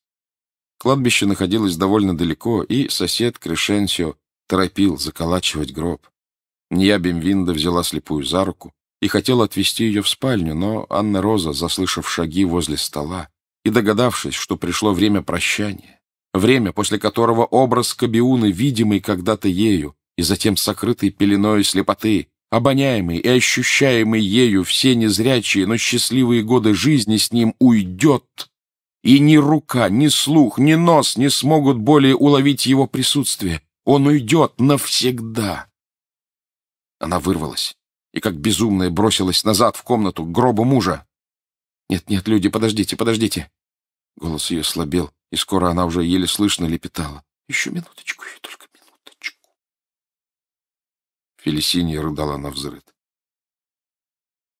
Кладбище находилось довольно далеко, и сосед Крешенсио торопил заколачивать гроб. Ния Бимвинда взяла слепую за руку и хотела отвезти ее в спальню, но Анна Роза, заслышав шаги возле стола и догадавшись, что пришло время прощания, время, после которого образ Кабиуны, видимый когда-то ею и затем сокрытый пеленой слепоты, Обоняемый и ощущаемый ею все незрячие, но счастливые годы жизни с ним уйдет, и ни рука, ни слух, ни нос не смогут более уловить его присутствие. Он уйдет навсегда. Она вырвалась и как безумная бросилась назад в комнату к гробу мужа. «Нет-нет, люди, подождите, подождите!» Голос ее слабел, и скоро она уже еле слышно лепетала. «Еще минуточку, и только Фелисинья рыдала на взрыд.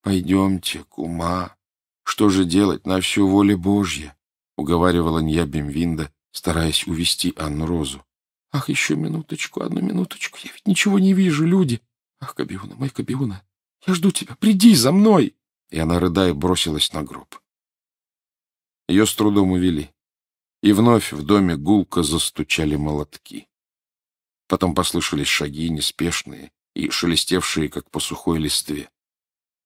«Пойдемте, кума. Что же делать на всю воле Божья?» — уговаривала Нья Винда, стараясь увести Анну Розу. «Ах, еще минуточку, одну минуточку. Я ведь ничего не вижу, люди. Ах, Кабиуна, мой Кабиуна, я жду тебя. Приди за мной!» И она, рыдая, бросилась на гроб. Ее с трудом увели. И вновь в доме гулко застучали молотки. Потом послышались шаги, неспешные, и шелестевшие, как по сухой листве.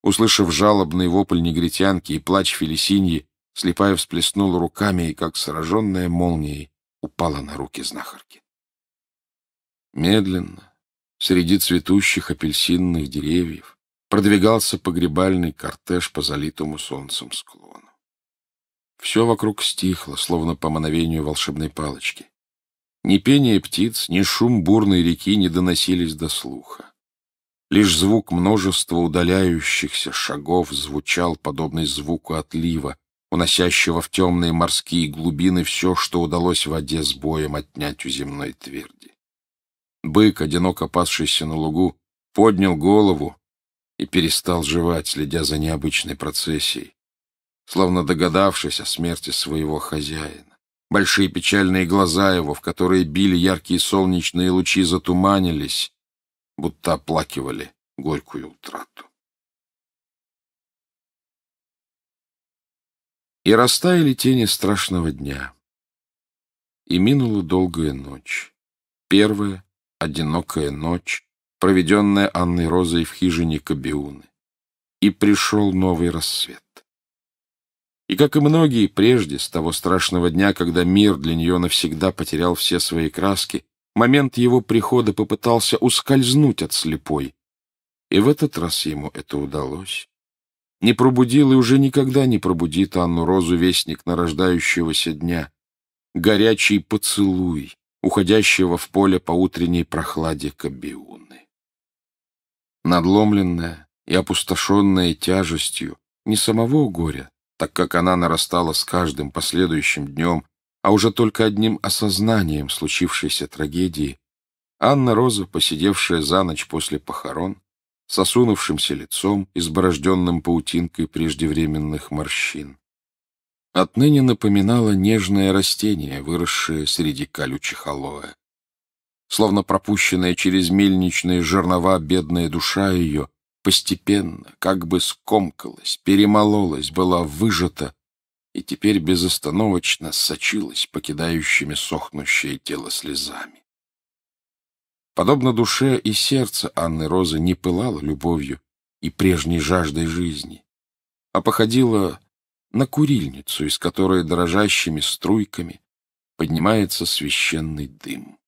Услышав жалобный вопль негритянки и плач Фелисиньи, слепая всплеснула руками и, как сраженная молнией, упала на руки знахарки. Медленно, среди цветущих апельсинных деревьев, продвигался погребальный кортеж по залитому солнцем склону. Все вокруг стихло, словно по мановению волшебной палочки. Ни пение птиц, ни шум бурной реки не доносились до слуха. Лишь звук множества удаляющихся шагов звучал, подобный звуку отлива, уносящего в темные морские глубины все, что удалось в воде с боем отнять у земной тверди. Бык, одиноко пасшийся на лугу, поднял голову и перестал жевать, следя за необычной процессией, словно догадавшись о смерти своего хозяина. Большие печальные глаза его, в которые били яркие солнечные лучи, затуманились, будто оплакивали горькую утрату. И растаяли тени страшного дня, и минула долгая ночь, первая одинокая ночь, проведенная Анной Розой в хижине Кабиуны, и пришел новый рассвет. И, как и многие прежде, с того страшного дня, когда мир для нее навсегда потерял все свои краски, момент его прихода попытался ускользнуть от слепой. И в этот раз ему это удалось. Не пробудил и уже никогда не пробудит Анну Розу вестник нарождающегося дня. Горячий поцелуй, уходящего в поле по утренней прохладе Кабиуны. Надломленная и опустошенная тяжестью не самого горя, так как она нарастала с каждым последующим днем, а уже только одним осознанием случившейся трагедии, Анна Роза, посидевшая за ночь после похорон, с осунувшимся лицом, изборожденным паутинкой преждевременных морщин, отныне напоминала нежное растение, выросшее среди колючих алоэ. Словно пропущенная через мельничные жернова бедная душа ее постепенно, как бы скомкалась, перемололась, была выжата и теперь безостановочно сочилась покидающими сохнущее тело слезами. Подобно душе и сердце Анны Розы не пылало любовью и прежней жаждой жизни, а походило на курильницу, из которой дрожащими струйками поднимается священный дым.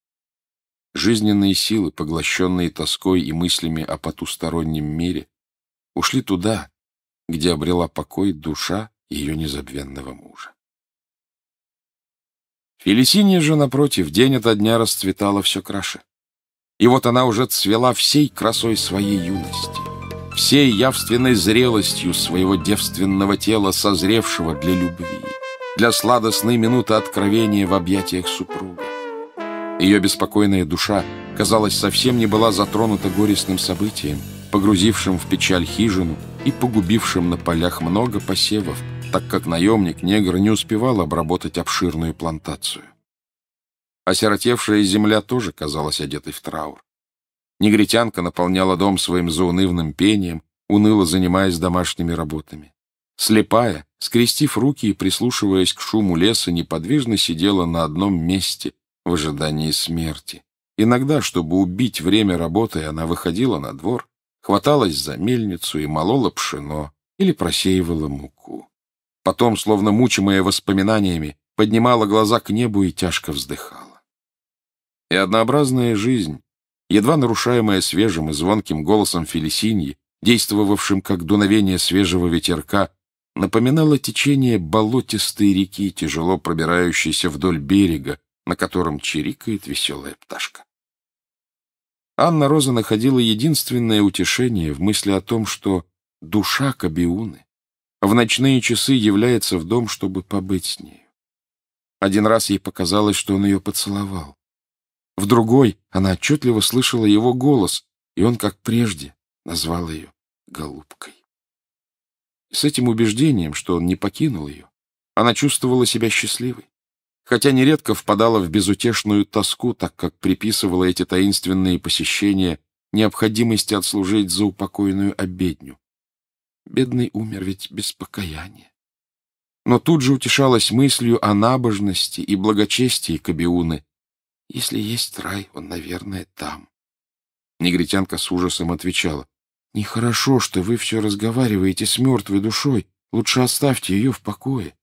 Жизненные силы, поглощенные тоской и мыслями о потустороннем мире, ушли туда, где обрела покой душа, ее незабвенного мужа. Фелисиния же, напротив, день ото дня расцветала все краше. И вот она уже цвела всей красой своей юности, всей явственной зрелостью своего девственного тела, созревшего для любви, для сладостной минуты откровения в объятиях супруга. Ее беспокойная душа, казалось, совсем не была затронута горестным событием, погрузившим в печаль хижину и погубившим на полях много посевов, так как наемник-негр не успевал обработать обширную плантацию. Осиротевшая земля тоже казалась одетой в траур. Негритянка наполняла дом своим заунывным пением, уныло занимаясь домашними работами. Слепая, скрестив руки и прислушиваясь к шуму леса, неподвижно сидела на одном месте в ожидании смерти. Иногда, чтобы убить время работы, она выходила на двор, хваталась за мельницу и молола пшено или просеивала муку. Потом, словно мучимая воспоминаниями, поднимала глаза к небу и тяжко вздыхала. И однообразная жизнь, едва нарушаемая свежим и звонким голосом Фелисиньи, действовавшим как дуновение свежего ветерка, напоминала течение болотистой реки, тяжело пробирающейся вдоль берега, на котором чирикает веселая пташка. Анна Роза находила единственное утешение в мысли о том, что душа Кабиуны в ночные часы является в дом, чтобы побыть с ней. Один раз ей показалось, что он ее поцеловал. В другой она отчетливо слышала его голос, и он, как прежде, назвал ее голубкой. И с этим убеждением, что он не покинул ее, она чувствовала себя счастливой, хотя нередко впадала в безутешную тоску, так как приписывала эти таинственные посещения необходимости отслужить за упокойную обедню, Бедный умер ведь без покаяния. Но тут же утешалась мыслью о набожности и благочестии Кабиуны. Если есть рай, он, наверное, там. Негритянка с ужасом отвечала. «Нехорошо, что вы все разговариваете с мертвой душой. Лучше оставьте ее в покое».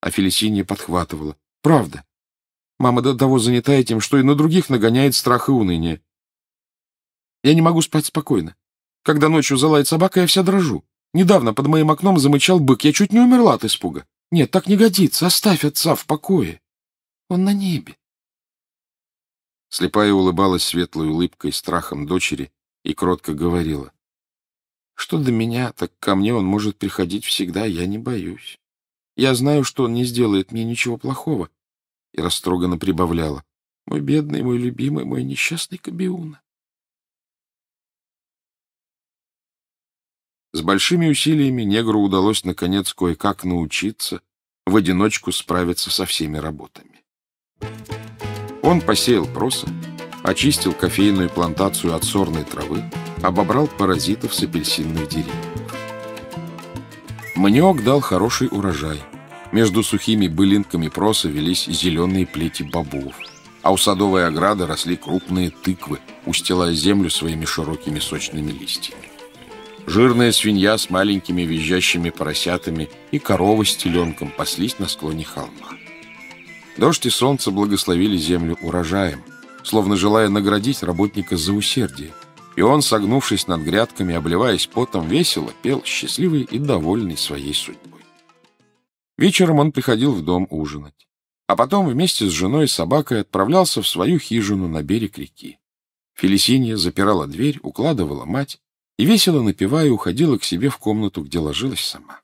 А Фелисинья подхватывала. «Правда. Мама до того занята этим, что и на других нагоняет страх и уныние. Я не могу спать спокойно. Когда ночью залает собака, я вся дрожу. Недавно под моим окном замычал бык. Я чуть не умерла от испуга. Нет, так не годится. Оставь отца в покое. Он на небе. Слепая улыбалась светлой улыбкой, страхом дочери и кротко говорила. Что до меня, так ко мне он может приходить всегда, я не боюсь. Я знаю, что он не сделает мне ничего плохого. И растроганно прибавляла. Мой бедный, мой любимый, мой несчастный Кабиуна. С большими усилиями негру удалось, наконец, кое-как научиться в одиночку справиться со всеми работами. Он посеял проса, очистил кофейную плантацию от сорной травы, обобрал паразитов с апельсинных деревьев. Маниок дал хороший урожай. Между сухими былинками проса велись зеленые плети бобов, а у садовой ограды росли крупные тыквы, устилая землю своими широкими сочными листьями. Жирная свинья с маленькими визжащими поросятами и корова с теленком паслись на склоне холма. Дождь и солнце благословили землю урожаем, словно желая наградить работника за усердие, и он, согнувшись над грядками, обливаясь потом, весело пел, счастливый и довольный своей судьбой. Вечером он приходил в дом ужинать, а потом вместе с женой и собакой отправлялся в свою хижину на берег реки. Фелисинья запирала дверь, укладывала мать, и, весело напевая, уходила к себе в комнату, где ложилась сама.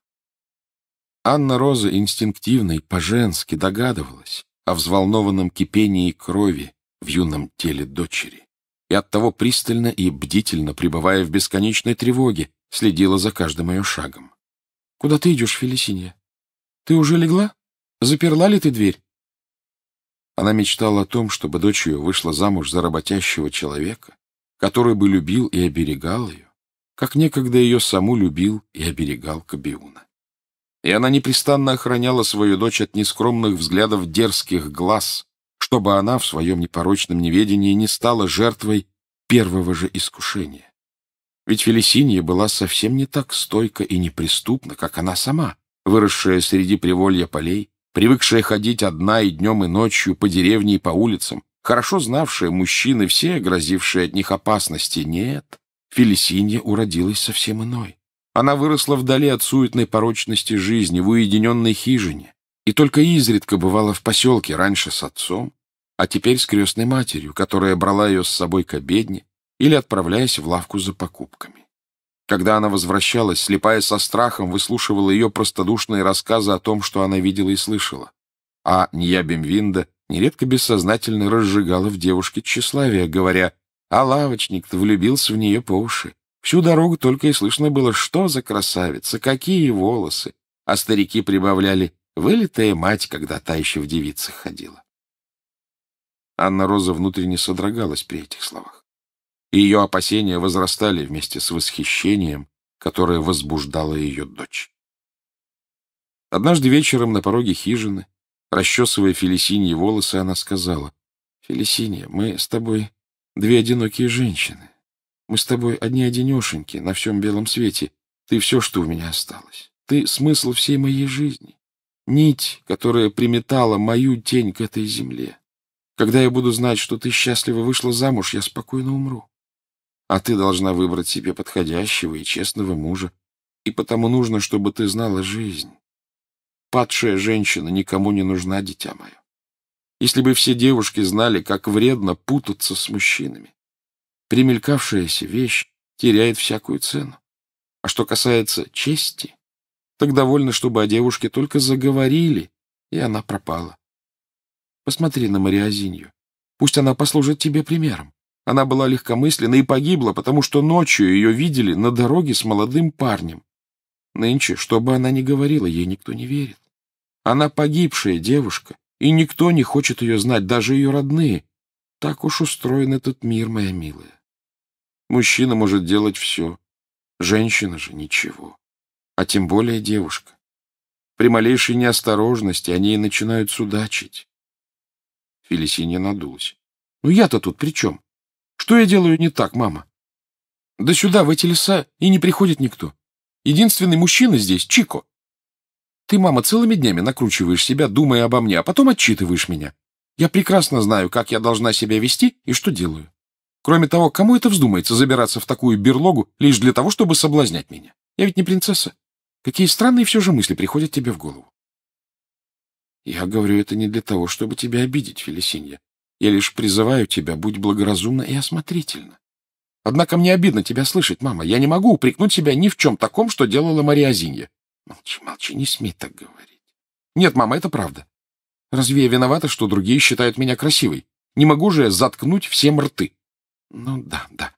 Анна Роза инстинктивно и по-женски догадывалась о взволнованном кипении крови в юном теле дочери, и оттого пристально и бдительно, пребывая в бесконечной тревоге, следила за каждым ее шагом. — Куда ты идешь, Фелисинья? Ты уже легла? Заперла ли ты дверь? Она мечтала о том, чтобы дочь ее вышла замуж за работящего человека, который бы любил и оберегал ее, как некогда ее саму любил и оберегал Кабиуна. И она непрестанно охраняла свою дочь от нескромных взглядов дерзких глаз, чтобы она в своем непорочном неведении не стала жертвой первого же искушения. Ведь Фелисинья была совсем не так стойка и неприступна, как она сама, выросшая среди приволья полей, привыкшая ходить одна и днем, и ночью по деревне и по улицам, хорошо знавшая мужчины все, грозившие от них опасности. Нет, Фелисинья уродилась совсем иной. Она выросла вдали от суетной порочности жизни, в уединенной хижине, и только изредка бывала в поселке, раньше с отцом, а теперь с крестной матерью, которая брала ее с собой к обедне или отправляясь в лавку за покупками. Когда она возвращалась, слепая со страхом, выслушивала ее простодушные рассказы о том, что она видела и слышала. А Нья нередко бессознательно разжигала в девушке тщеславие, говоря — а лавочник-то влюбился в нее по уши. Всю дорогу только и слышно было, что за красавица, какие волосы. А старики прибавляли «вылитая мать, когда та еще в девицах ходила». Анна Роза внутренне содрогалась при этих словах. ее опасения возрастали вместе с восхищением, которое возбуждала ее дочь. Однажды вечером на пороге хижины, расчесывая Фелисинье волосы, она сказала, «Фелисинья, мы с тобой Две одинокие женщины. Мы с тобой одни-одинешеньки на всем белом свете. Ты все, что у меня осталось. Ты — смысл всей моей жизни. Нить, которая приметала мою тень к этой земле. Когда я буду знать, что ты счастливо вышла замуж, я спокойно умру. А ты должна выбрать себе подходящего и честного мужа. И потому нужно, чтобы ты знала жизнь. Падшая женщина никому не нужна, дитя мое. Если бы все девушки знали, как вредно путаться с мужчинами. Примелькавшаяся вещь теряет всякую цену. А что касается чести, так довольно, чтобы о девушке только заговорили, и она пропала. Посмотри на Мариазинью. Пусть она послужит тебе примером. Она была легкомысленна и погибла, потому что ночью ее видели на дороге с молодым парнем. Нынче, что бы она ни говорила, ей никто не верит. Она погибшая девушка, и никто не хочет ее знать, даже ее родные. Так уж устроен этот мир, моя милая. Мужчина может делать все, женщина же ничего, а тем более девушка. При малейшей неосторожности они и начинают судачить. Фелисинья надулась. «Ну я-то тут при чем? Что я делаю не так, мама? Да сюда, в эти леса, и не приходит никто. Единственный мужчина здесь — Чико. Ты, мама, целыми днями накручиваешь себя, думая обо мне, а потом отчитываешь меня. Я прекрасно знаю, как я должна себя вести и что делаю. Кроме того, кому это вздумается забираться в такую берлогу лишь для того, чтобы соблазнять меня? Я ведь не принцесса. Какие странные все же мысли приходят тебе в голову. Я говорю это не для того, чтобы тебя обидеть, Фелисинья. Я лишь призываю тебя, будь благоразумна и осмотрительна. Однако мне обидно тебя слышать, мама. Я не могу упрекнуть себя ни в чем таком, что делала Мария Зинья. Молчи, молчи, не смей так говорить. Нет, мама, это правда. Разве я виновата, что другие считают меня красивой? Не могу же я заткнуть всем рты. Ну да, да.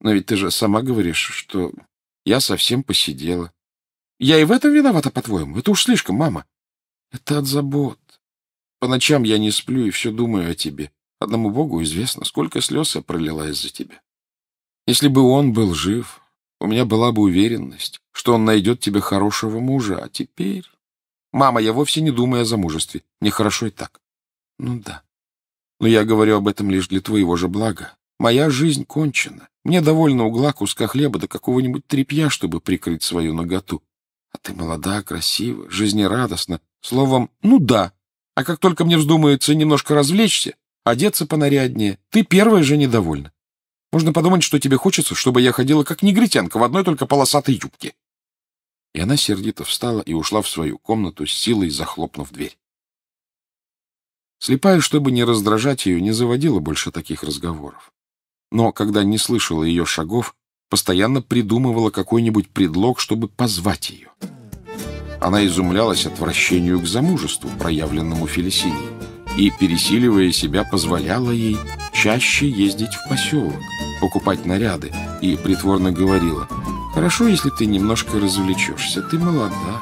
Но ведь ты же сама говоришь, что я совсем посидела. Я и в этом виновата, по-твоему? Это уж слишком, мама. Это от забот. По ночам я не сплю и все думаю о тебе. Одному Богу известно, сколько слез я пролила из-за тебя. Если бы он был жив, у меня была бы уверенность что он найдет тебе хорошего мужа. А теперь... Мама, я вовсе не думаю о замужестве. мне хорошо и так. Ну да. Но я говорю об этом лишь для твоего же блага. Моя жизнь кончена. Мне довольно угла, куска хлеба да какого-нибудь тряпья, чтобы прикрыть свою ноготу. А ты молода, красива, жизнерадостна. Словом, ну да. А как только мне вздумается немножко развлечься, одеться понаряднее, ты первая же недовольна. Можно подумать, что тебе хочется, чтобы я ходила как негритянка в одной только полосатой юбке. И она сердито встала и ушла в свою комнату, с силой захлопнув дверь. Слепая, чтобы не раздражать ее, не заводила больше таких разговоров. Но, когда не слышала ее шагов, постоянно придумывала какой-нибудь предлог, чтобы позвать ее. Она изумлялась отвращению к замужеству, проявленному Фелисинией, и, пересиливая себя, позволяла ей чаще ездить в поселок, покупать наряды, и притворно говорила Хорошо, если ты немножко развлечешься. Ты молода.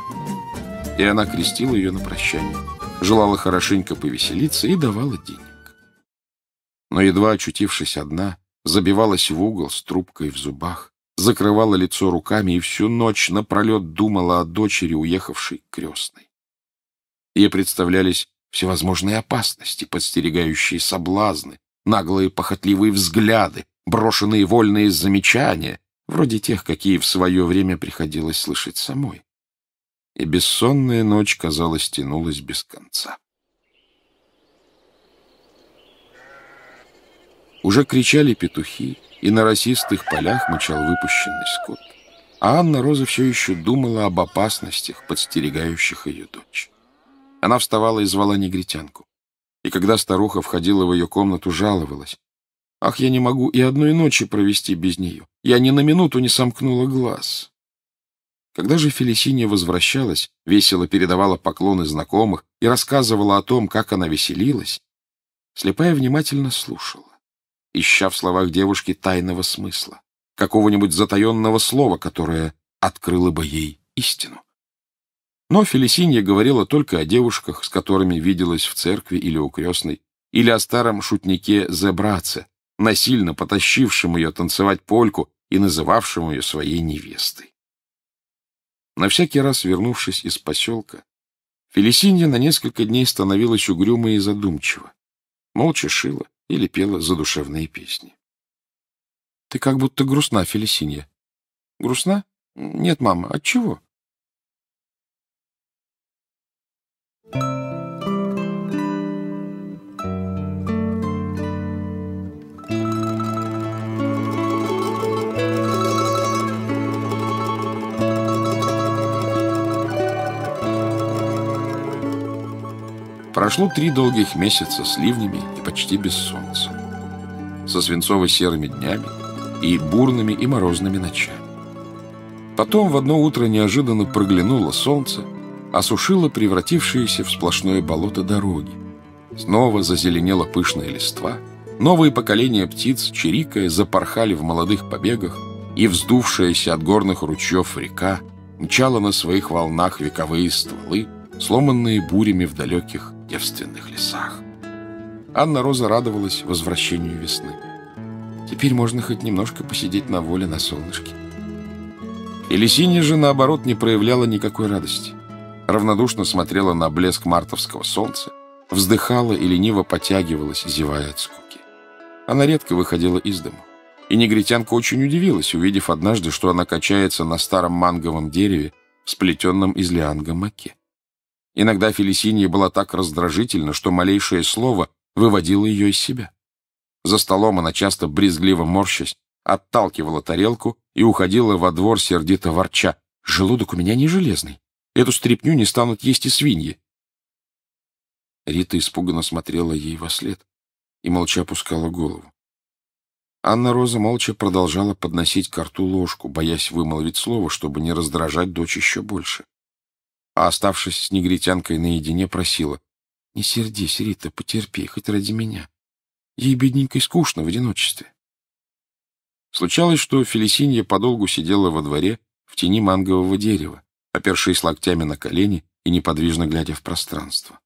И она крестила ее на прощание. Желала хорошенько повеселиться и давала денег. Но, едва очутившись одна, забивалась в угол с трубкой в зубах, закрывала лицо руками и всю ночь напролет думала о дочери, уехавшей крестной. Ей представлялись всевозможные опасности, подстерегающие соблазны, наглые похотливые взгляды, брошенные вольные замечания, вроде тех, какие в свое время приходилось слышать самой. И бессонная ночь, казалось, тянулась без конца. Уже кричали петухи, и на росистых полях мычал выпущенный скот. А Анна Роза все еще думала об опасностях, подстерегающих ее дочь. Она вставала и звала негритянку. И когда старуха входила в ее комнату, жаловалась. Ах, я не могу и одной ночи провести без нее. Я ни на минуту не сомкнула глаз. Когда же Фелисиния возвращалась, весело передавала поклоны знакомых и рассказывала о том, как она веселилась, слепая внимательно слушала, ища в словах девушки тайного смысла, какого-нибудь затаенного слова, которое открыло бы ей истину. Но Фелисинья говорила только о девушках, с которыми виделась в церкви или у крестной, или о старом шутнике Зебраце, насильно потащившим ее танцевать польку и называвшим ее своей невестой. На всякий раз, вернувшись из поселка, Фелисинья на несколько дней становилась угрюмой и задумчива, молча шила или пела задушевные песни. — Ты как будто грустна, Фелисинья. — Грустна? Нет, мама, отчего? Thank you. Прошло три долгих месяца с ливнями и почти без солнца. Со свинцово-серыми днями и бурными и морозными ночами. Потом в одно утро неожиданно проглянуло солнце, осушило превратившиеся в сплошное болото дороги. Снова зазеленела пышная листва, новые поколения птиц, чирикая, запорхали в молодых побегах, и вздувшаяся от горных ручьев река мчала на своих волнах вековые стволы, сломанные бурями в далеких девственных лесах. Анна Роза радовалась возвращению весны. Теперь можно хоть немножко посидеть на воле на солнышке. Элисинья же, наоборот, не проявляла никакой радости. Равнодушно смотрела на блеск мартовского солнца, вздыхала и лениво потягивалась, зевая от скуки. Она редко выходила из дому. И негритянка очень удивилась, увидев однажды, что она качается на старом манговом дереве, сплетенном из лианга маке. Иногда Фелисиния была так раздражительна, что малейшее слово выводило ее из себя. За столом она часто брезгливо морщась, отталкивала тарелку и уходила во двор сердито ворча. «Желудок у меня не железный. Эту стряпню не станут есть и свиньи». Рита испуганно смотрела ей во след и молча опускала голову. Анна Роза молча продолжала подносить к рту ложку, боясь вымолвить слово, чтобы не раздражать дочь еще больше а, оставшись с негритянкой наедине, просила. — Не сердись, Рита, потерпи, хоть ради меня. Ей, бедненькой, скучно в одиночестве. Случалось, что Фелисинья подолгу сидела во дворе в тени мангового дерева, опершись локтями на колени и неподвижно глядя в пространство.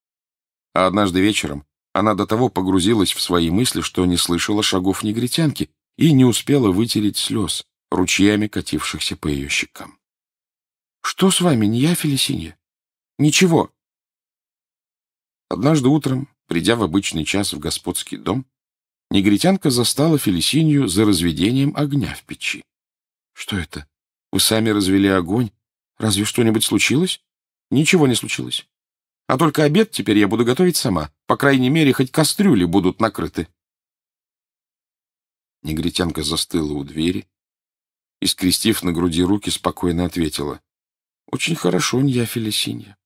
А однажды вечером она до того погрузилась в свои мысли, что не слышала шагов негритянки и не успела вытереть слез, ручьями катившихся по ее щекам. — Что с вами, не я, Фелисинья? Ничего. Однажды утром, придя в обычный час в господский дом, негритянка застала Фелисинью за разведением огня в печи. — Что это? Вы сами развели огонь? Разве что-нибудь случилось? — Ничего не случилось. А только обед теперь я буду готовить сама. По крайней мере, хоть кастрюли будут накрыты. Негритянка застыла у двери и, скрестив на груди руки, спокойно ответила. — Очень хорошо, Нья Фелисинья.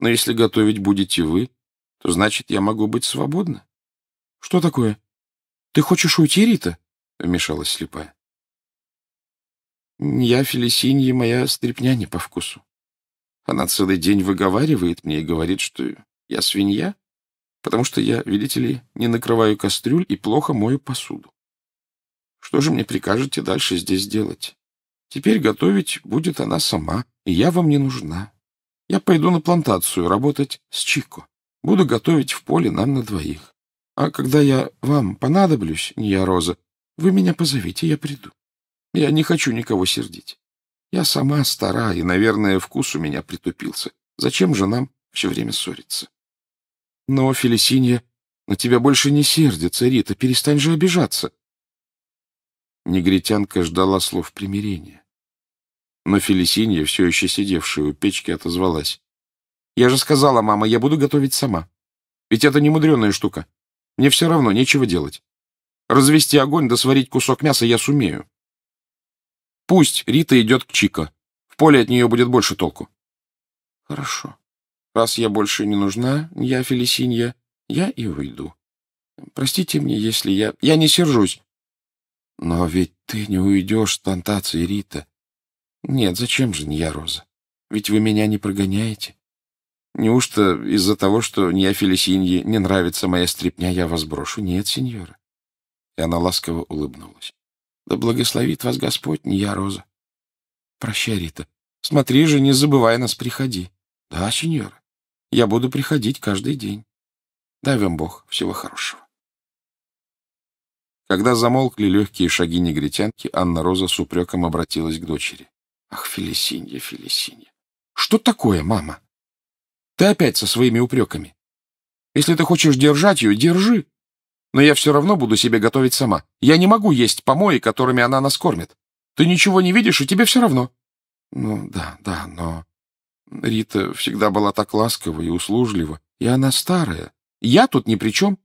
Но если готовить будете вы, то значит, я могу быть свободна. — Что такое? Ты хочешь уйти, Рита? — вмешалась слепая. — Я, Фелисинья, моя стряпня не по вкусу. Она целый день выговаривает мне и говорит, что я свинья, потому что я, видите ли, не накрываю кастрюль и плохо мою посуду. Что же мне прикажете дальше здесь делать? Теперь готовить будет она сама, и я вам не нужна. Я пойду на плантацию работать с Чико. Буду готовить в поле нам на двоих. А когда я вам понадоблюсь, не я, Роза, вы меня позовите, я приду. Я не хочу никого сердить. Я сама стара, и, наверное, вкус у меня притупился. Зачем же нам все время ссориться? Но, Фелисинья, на тебя больше не сердится, Рита, перестань же обижаться. Негритянка ждала слов примирения. Но Фелисинья, все еще сидевшая у печки, отозвалась. «Я же сказала, мама, я буду готовить сама. Ведь это не мудреная штука. Мне все равно нечего делать. Развести огонь да сварить кусок мяса я сумею. Пусть Рита идет к Чика. В поле от нее будет больше толку». «Хорошо. Раз я больше не нужна, я Фелисинья, я и уйду. Простите мне, если я... Я не сержусь». «Но ведь ты не уйдешь с плантации, Рита». Нет, зачем же не я, Роза? Ведь вы меня не прогоняете. Неужто из-за того, что не я Фелисиньи, не нравится моя стрипня, я вас брошу? Нет, сеньора. И она ласково улыбнулась. Да благословит вас Господь, не я, Роза. Прощай, Рита. Смотри же, не забывай нас, приходи. Да, сеньора. Я буду приходить каждый день. Дай вам Бог всего хорошего. Когда замолкли легкие шаги негритянки, Анна Роза с упреком обратилась к дочери. Ах, Фелисинья, Фелисинья, что такое, мама? Ты опять со своими упреками. Если ты хочешь держать ее, держи. Но я все равно буду себе готовить сама. Я не могу есть помои, которыми она нас кормит. Ты ничего не видишь, и тебе все равно. Ну, да, да, но... Рита всегда была так ласкова и услужлива, и она старая. Я тут ни при чем.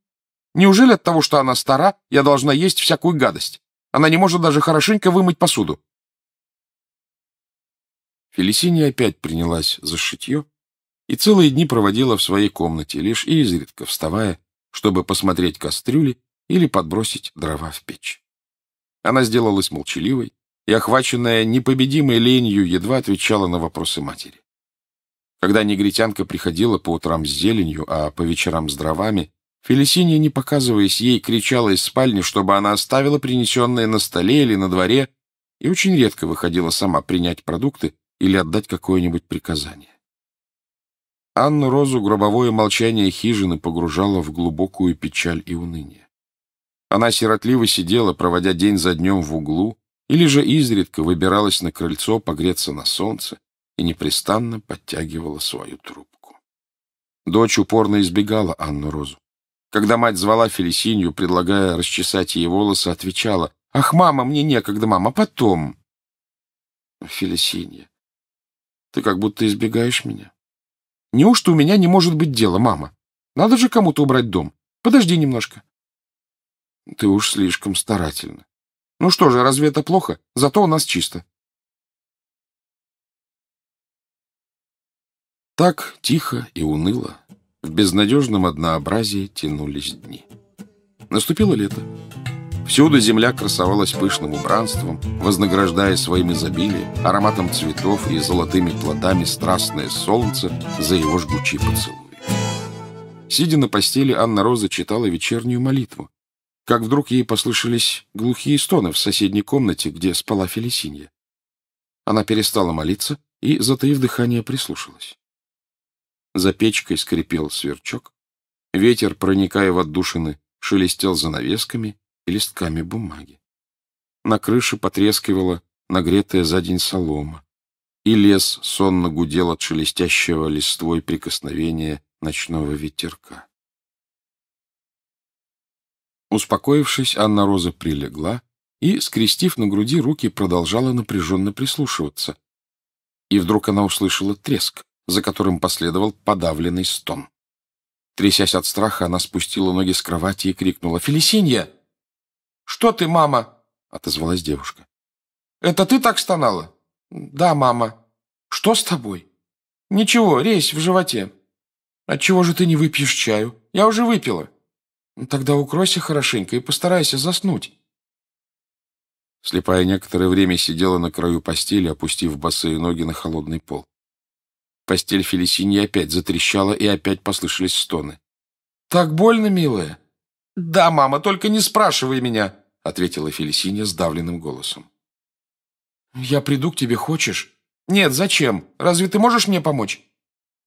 Неужели от того, что она стара, я должна есть всякую гадость? Она не может даже хорошенько вымыть посуду. Фелисини опять принялась за шитье и целые дни проводила в своей комнате, лишь изредка вставая, чтобы посмотреть кастрюли или подбросить дрова в печь. Она сделалась молчаливой и, охваченная непобедимой ленью, едва отвечала на вопросы матери. Когда негритянка приходила по утрам с зеленью, а по вечерам с дровами, Фелисиния, не показываясь ей, кричала из спальни, чтобы она оставила принесенное на столе или на дворе, и очень редко выходила сама принять продукты, или отдать какое-нибудь приказание. Анну Розу гробовое молчание хижины погружало в глубокую печаль и уныние. Она сиротливо сидела, проводя день за днем в углу, или же изредка выбиралась на крыльцо погреться на солнце и непрестанно подтягивала свою трубку. Дочь упорно избегала Анну Розу. Когда мать звала Фелисинью, предлагая расчесать ей волосы, отвечала «Ах, мама, мне некогда, мама, потом!» Фелисинья, ты как будто избегаешь меня. Неужто у меня не может быть дела, мама? Надо же кому-то убрать дом. Подожди немножко. Ты уж слишком старательна. Ну что же, разве это плохо? Зато у нас чисто. Так тихо и уныло, в безнадежном однообразии тянулись дни. Наступило лето. Всюду земля красовалась пышным убранством, вознаграждая своим изобилием, ароматом цветов и золотыми плодами страстное солнце за его жгучий поцелуй. Сидя на постели, Анна Роза читала вечернюю молитву, как вдруг ей послышались глухие стоны в соседней комнате, где спала Фелисинья. Она перестала молиться и, затаив дыхание, прислушалась. За печкой скрипел сверчок, ветер, проникая в отдушины, шелестел занавесками, и листками бумаги. На крыше потрескивала нагретая за день солома, и лес сонно гудел от шелестящего листвой прикосновения ночного ветерка. Успокоившись, Анна Роза прилегла и, скрестив на груди руки, продолжала напряженно прислушиваться. И вдруг она услышала треск, за которым последовал подавленный стон. Трясясь от страха, она спустила ноги с кровати и крикнула «Фелисинья!» «Что ты, мама?» — отозвалась девушка. «Это ты так стонала?» «Да, мама». «Что с тобой?» «Ничего, резь в животе». «Отчего же ты не выпьешь чаю? Я уже выпила». «Ну, «Тогда укройся хорошенько и постарайся заснуть». Слепая некоторое время сидела на краю постели, опустив босые ноги на холодный пол. Постель Фелисини опять затрещала, и опять послышались стоны. «Так больно, милая?» «Да, мама, только не спрашивай меня», — ответила Фелисиния сдавленным голосом. «Я приду к тебе, хочешь?» «Нет, зачем? Разве ты можешь мне помочь?»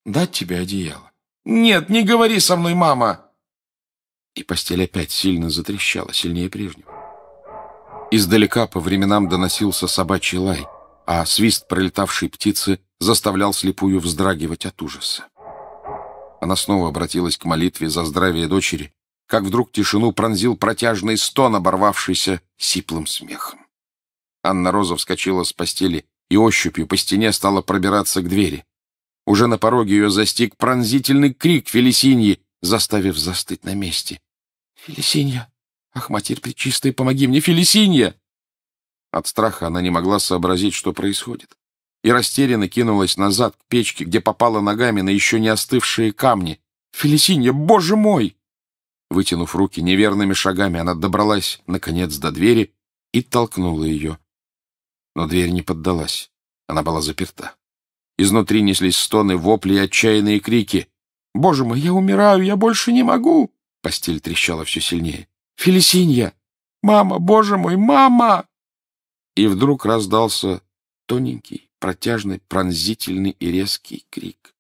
«Дать тебе одеяло». «Нет, не говори со мной, мама!» И постель опять сильно затрещала, сильнее прежнего. Издалека по временам доносился собачий лай, а свист пролетавшей птицы заставлял слепую вздрагивать от ужаса. Она снова обратилась к молитве за здравие дочери как вдруг тишину пронзил протяжный стон, оборвавшийся сиплым смехом. Анна Роза вскочила с постели и ощупью по стене стала пробираться к двери. Уже на пороге ее застиг пронзительный крик Фелисиньи, заставив застыть на месте. «Фелисинья! Ах, Матерь Пречистая, помоги мне, Фелисинья!» От страха она не могла сообразить, что происходит, и растерянно кинулась назад к печке, где попала ногами на еще не остывшие камни. «Фелисинья, боже мой!» Вытянув руки неверными шагами, она добралась, наконец, до двери и толкнула ее. Но дверь не поддалась. Она была заперта. Изнутри неслись стоны, вопли и отчаянные крики. «Боже мой, я умираю! Я больше не могу!» Постель трещала все сильнее. «Фелисинья! Мама! Боже мой! Мама!» И вдруг раздался тоненький, протяжный, пронзительный и резкий крик.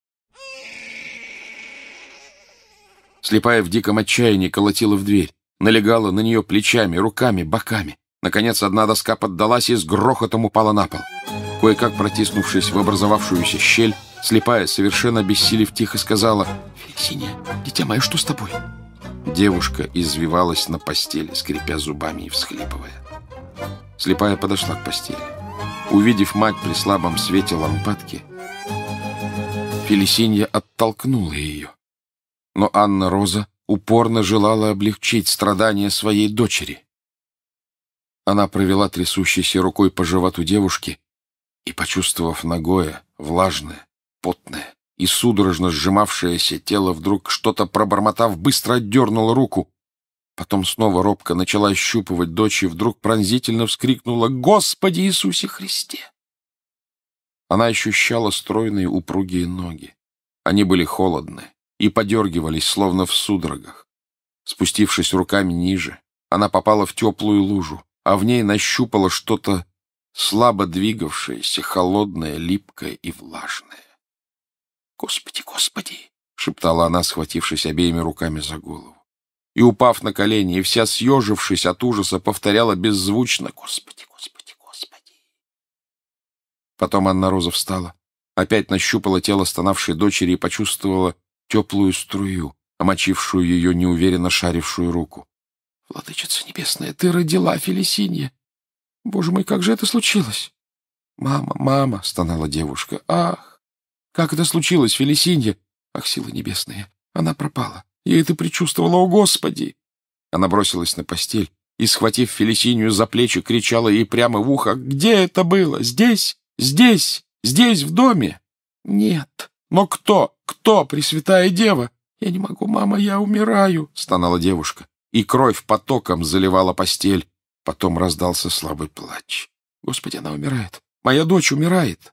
Слепая в диком отчаянии колотила в дверь, налегала на нее плечами, руками, боками. Наконец одна доска поддалась и с грохотом упала на пол. Кое-как протиснувшись в образовавшуюся щель, слепая, совершенно бессилев, тихо сказала «Синя, дитя мое, что с тобой?» Девушка извивалась на постели, скрипя зубами и всхлипывая. Слепая подошла к постели. Увидев мать при слабом свете лампадки, Фелисинья оттолкнула ее. Но Анна Роза упорно желала облегчить страдания своей дочери. Она провела трясущейся рукой по животу девушки и, почувствовав ногое, влажное, потное и судорожно сжимавшееся тело, вдруг что-то пробормотав, быстро отдернула руку. Потом снова робко начала ощупывать дочь и вдруг пронзительно вскрикнула «Господи Иисусе Христе!». Она ощущала стройные упругие ноги. Они были холодны, и подергивались, словно в судорогах. Спустившись руками ниже, она попала в теплую лужу, а в ней нащупала что-то слабо двигавшееся, холодное, липкое и влажное. «Господи, господи!» — шептала она, схватившись обеими руками за голову. И, упав на колени, и вся съежившись от ужаса, повторяла беззвучно «Господи, господи, господи!». Потом Анна Роза встала, опять нащупала тело стонавшей дочери и почувствовала, теплую струю, омочившую ее неуверенно шарившую руку. — Владычица небесная, ты родила Фелисинья! Боже мой, как же это случилось? — Мама, мама! — стонала девушка. — Ах! Как это случилось, Фелисинья? Ах, силы небесные! Она пропала! Я это предчувствовала, о Господи! Она бросилась на постель и, схватив Фелисинию за плечи, кричала ей прямо в ухо. «Где это было? Здесь? Здесь? Здесь, в доме?» «Нет», но кто? Кто, Пресвятая Дева? Я не могу, мама, я умираю, стонала девушка, и кровь потоком заливала постель. Потом раздался слабый плач. Господи, она умирает. Моя дочь умирает.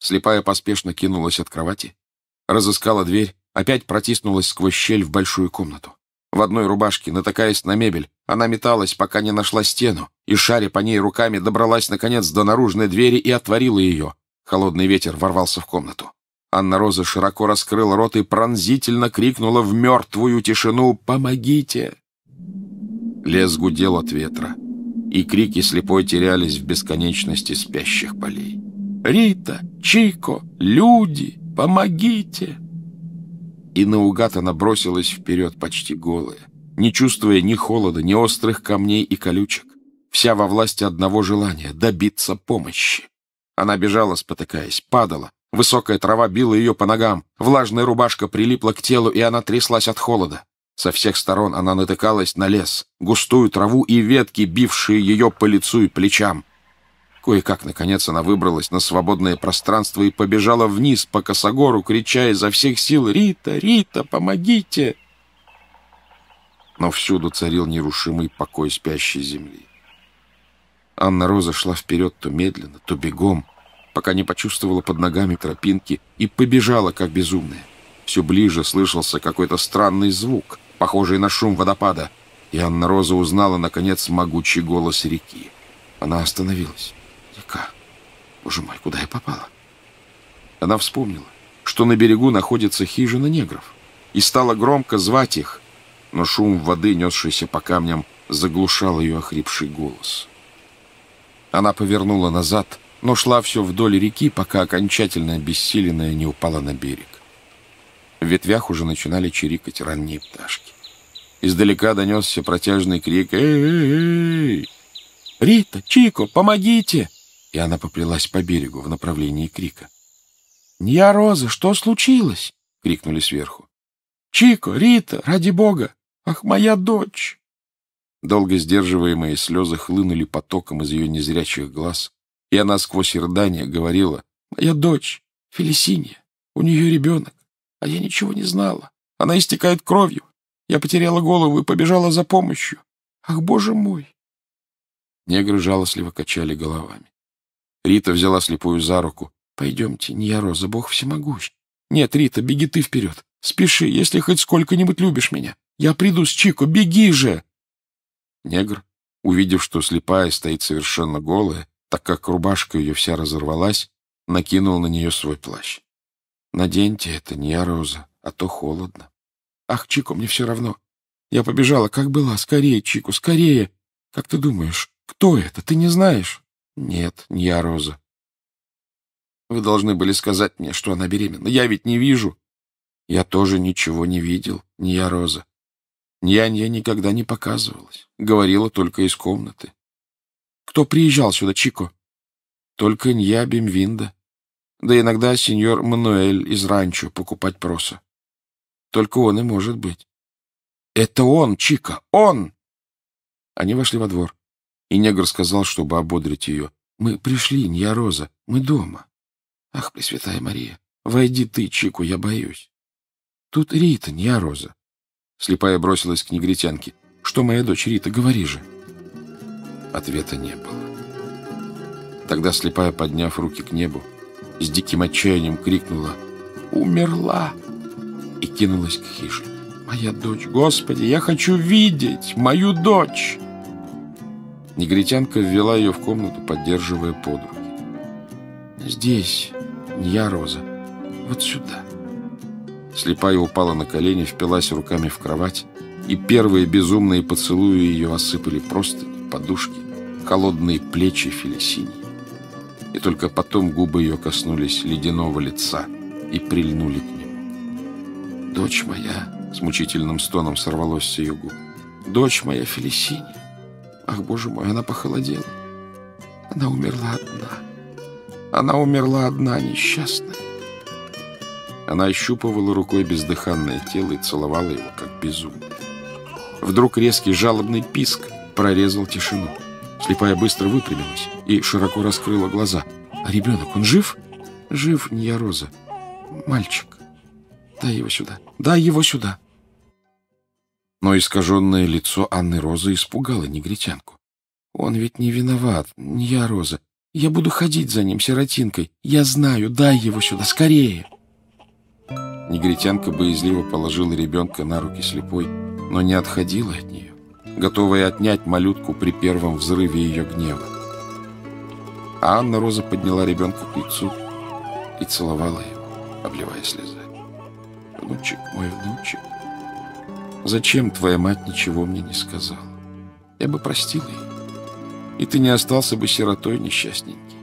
Слепая поспешно кинулась от кровати, разыскала дверь, опять протиснулась сквозь щель в большую комнату. В одной рубашке, натыкаясь на мебель, она металась, пока не нашла стену, и, шаря по ней руками, добралась, наконец, до наружной двери и отворила ее. Холодный ветер ворвался в комнату. Анна Роза широко раскрыла рот и пронзительно крикнула в мертвую тишину «Помогите!». Лес гудел от ветра, и крики слепой терялись в бесконечности спящих полей. «Рита! Чико! Люди! Помогите!» И наугад она бросилась вперед почти голая, не чувствуя ни холода, ни острых камней и колючек, вся во власти одного желания — добиться помощи. Она бежала, спотыкаясь, падала. Высокая трава била ее по ногам, влажная рубашка прилипла к телу, и она тряслась от холода. Со всех сторон она натыкалась на лес, густую траву и ветки, бившие ее по лицу и плечам. Кое-как, наконец, она выбралась на свободное пространство и побежала вниз по косогору, крича изо всех сил «Рита! Рита! Помогите!» Но всюду царил нерушимый покой спящей земли. Анна Роза шла вперед то медленно, то бегом, пока не почувствовала под ногами тропинки и побежала, как безумная. Все ближе слышался какой-то странный звук, похожий на шум водопада, и Анна Роза узнала, наконец, могучий голос реки. Она остановилась. Река. Боже мой, куда я попала? Она вспомнила, что на берегу находится хижина негров, и стала громко звать их, но шум воды, несшийся по камням, заглушал ее охрипший голос. Она повернула назад, но шла все вдоль реки, пока окончательно обессиленная не упала на берег. В ветвях уже начинали чирикать ранние пташки. Издалека донесся протяжный крик «Эй-эй-эй!» «Рита! Чико! Помогите!» И она поплелась по берегу в направлении крика. «Я Роза! Что случилось?» — крикнули сверху. «Чико! Рита! Ради бога! Ах, моя дочь!» Долго сдерживаемые слезы хлынули потоком из ее незрячих глаз, и она сквозь рыдания говорила, «Моя дочь, Фелисинья, у нее ребенок, а я ничего не знала. Она истекает кровью. Я потеряла голову и побежала за помощью. Ах, боже мой!» Негры жалостливо качали головами. Рита взяла слепую за руку. «Пойдемте, не я, Роза, Бог всемогущ. Нет, Рита, беги ты вперед. Спеши, если хоть сколько-нибудь любишь меня. Я приду с Чико, беги же!» Негр, увидев, что слепая стоит совершенно голая, так как рубашка ее вся разорвалась, накинул на нее свой плащ. «Наденьте это, не я роза, а то холодно». «Ах, Чику, мне все равно. Я побежала, как была, скорее, Чику, скорее. Как ты думаешь, кто это, ты не знаешь?» «Нет, не я роза». «Вы должны были сказать мне, что она беременна. Я ведь не вижу». «Я тоже ничего не видел, не я роза. Нянья никогда не показывалась, говорила только из комнаты. Кто приезжал сюда, Чико? Только Нья Бимвинда. Да иногда сеньор Мануэль из ранчо покупать проса. Только он и может быть. Это он, Чика, он! Они вошли во двор, и негр сказал, чтобы ободрить ее. Мы пришли, Нья Роза, мы дома. Ах, Пресвятая Мария, войди ты, Чику, я боюсь. Тут Рита, Нья Роза. Слепая бросилась к негритянке. «Что моя дочь Рита? Говори же!» Ответа не было. Тогда слепая, подняв руки к небу, с диким отчаянием крикнула «Умерла!» и кинулась к хижине. «Моя дочь! Господи, я хочу видеть мою дочь!» Негритянка ввела ее в комнату, поддерживая подруги. «Здесь, не я, Роза, вот сюда!» Слепая упала на колени, впилась руками в кровать, и первые безумные поцелуи ее осыпали просто подушки, холодные плечи Фелисини. И только потом губы ее коснулись ледяного лица и прильнули к нему. «Дочь моя!» — с мучительным стоном сорвалось с ее губ. «Дочь моя Фелисини! Ах, боже мой, она похолодела! Она умерла одна! Она умерла одна, несчастная!» Она ощупывала рукой бездыханное тело и целовала его, как безумно. Вдруг резкий жалобный писк прорезал тишину. Слепая быстро выпрямилась и широко раскрыла глаза. «А ребенок, он жив?» «Жив, не я, Роза. Мальчик. Дай его сюда. Дай его сюда!» Но искаженное лицо Анны Розы испугало негритянку. «Он ведь не виноват, не я, Роза. Я буду ходить за ним сиротинкой. Я знаю, дай его сюда, скорее!» Негритянка боязливо положила ребенка на руки слепой, но не отходила от нее, готовая отнять малютку при первом взрыве ее гнева. А Анна Роза подняла ребенка к лицу и целовала его, обливая слезами. «Внучек мой, внучек, зачем твоя мать ничего мне не сказала? Я бы простил ее, и ты не остался бы сиротой несчастненький.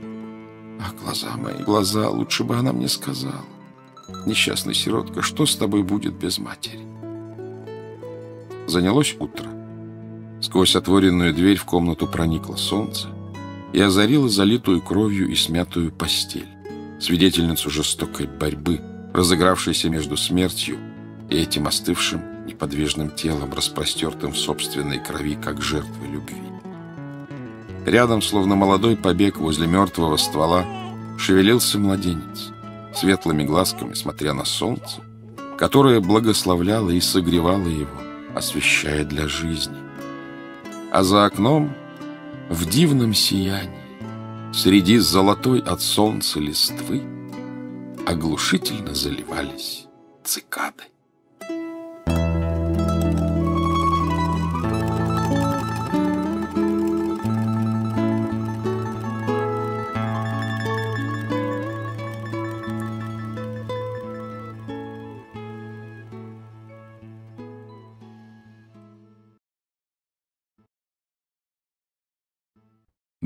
А глаза мои, глаза, лучше бы она мне сказала. Несчастный сиротка, что с тобой будет без матери? Занялось утро. Сквозь отворенную дверь в комнату проникло солнце и озарило залитую кровью и смятую постель, свидетельницу жестокой борьбы, разыгравшейся между смертью и этим остывшим, неподвижным телом, распростертым в собственной крови, как жертвы любви. Рядом, словно молодой побег возле мертвого ствола, шевелился младенец светлыми глазками, смотря на солнце, которое благословляло и согревало его, освещая для жизни. А за окном, в дивном сиянии, среди золотой от солнца листвы, оглушительно заливались цикады.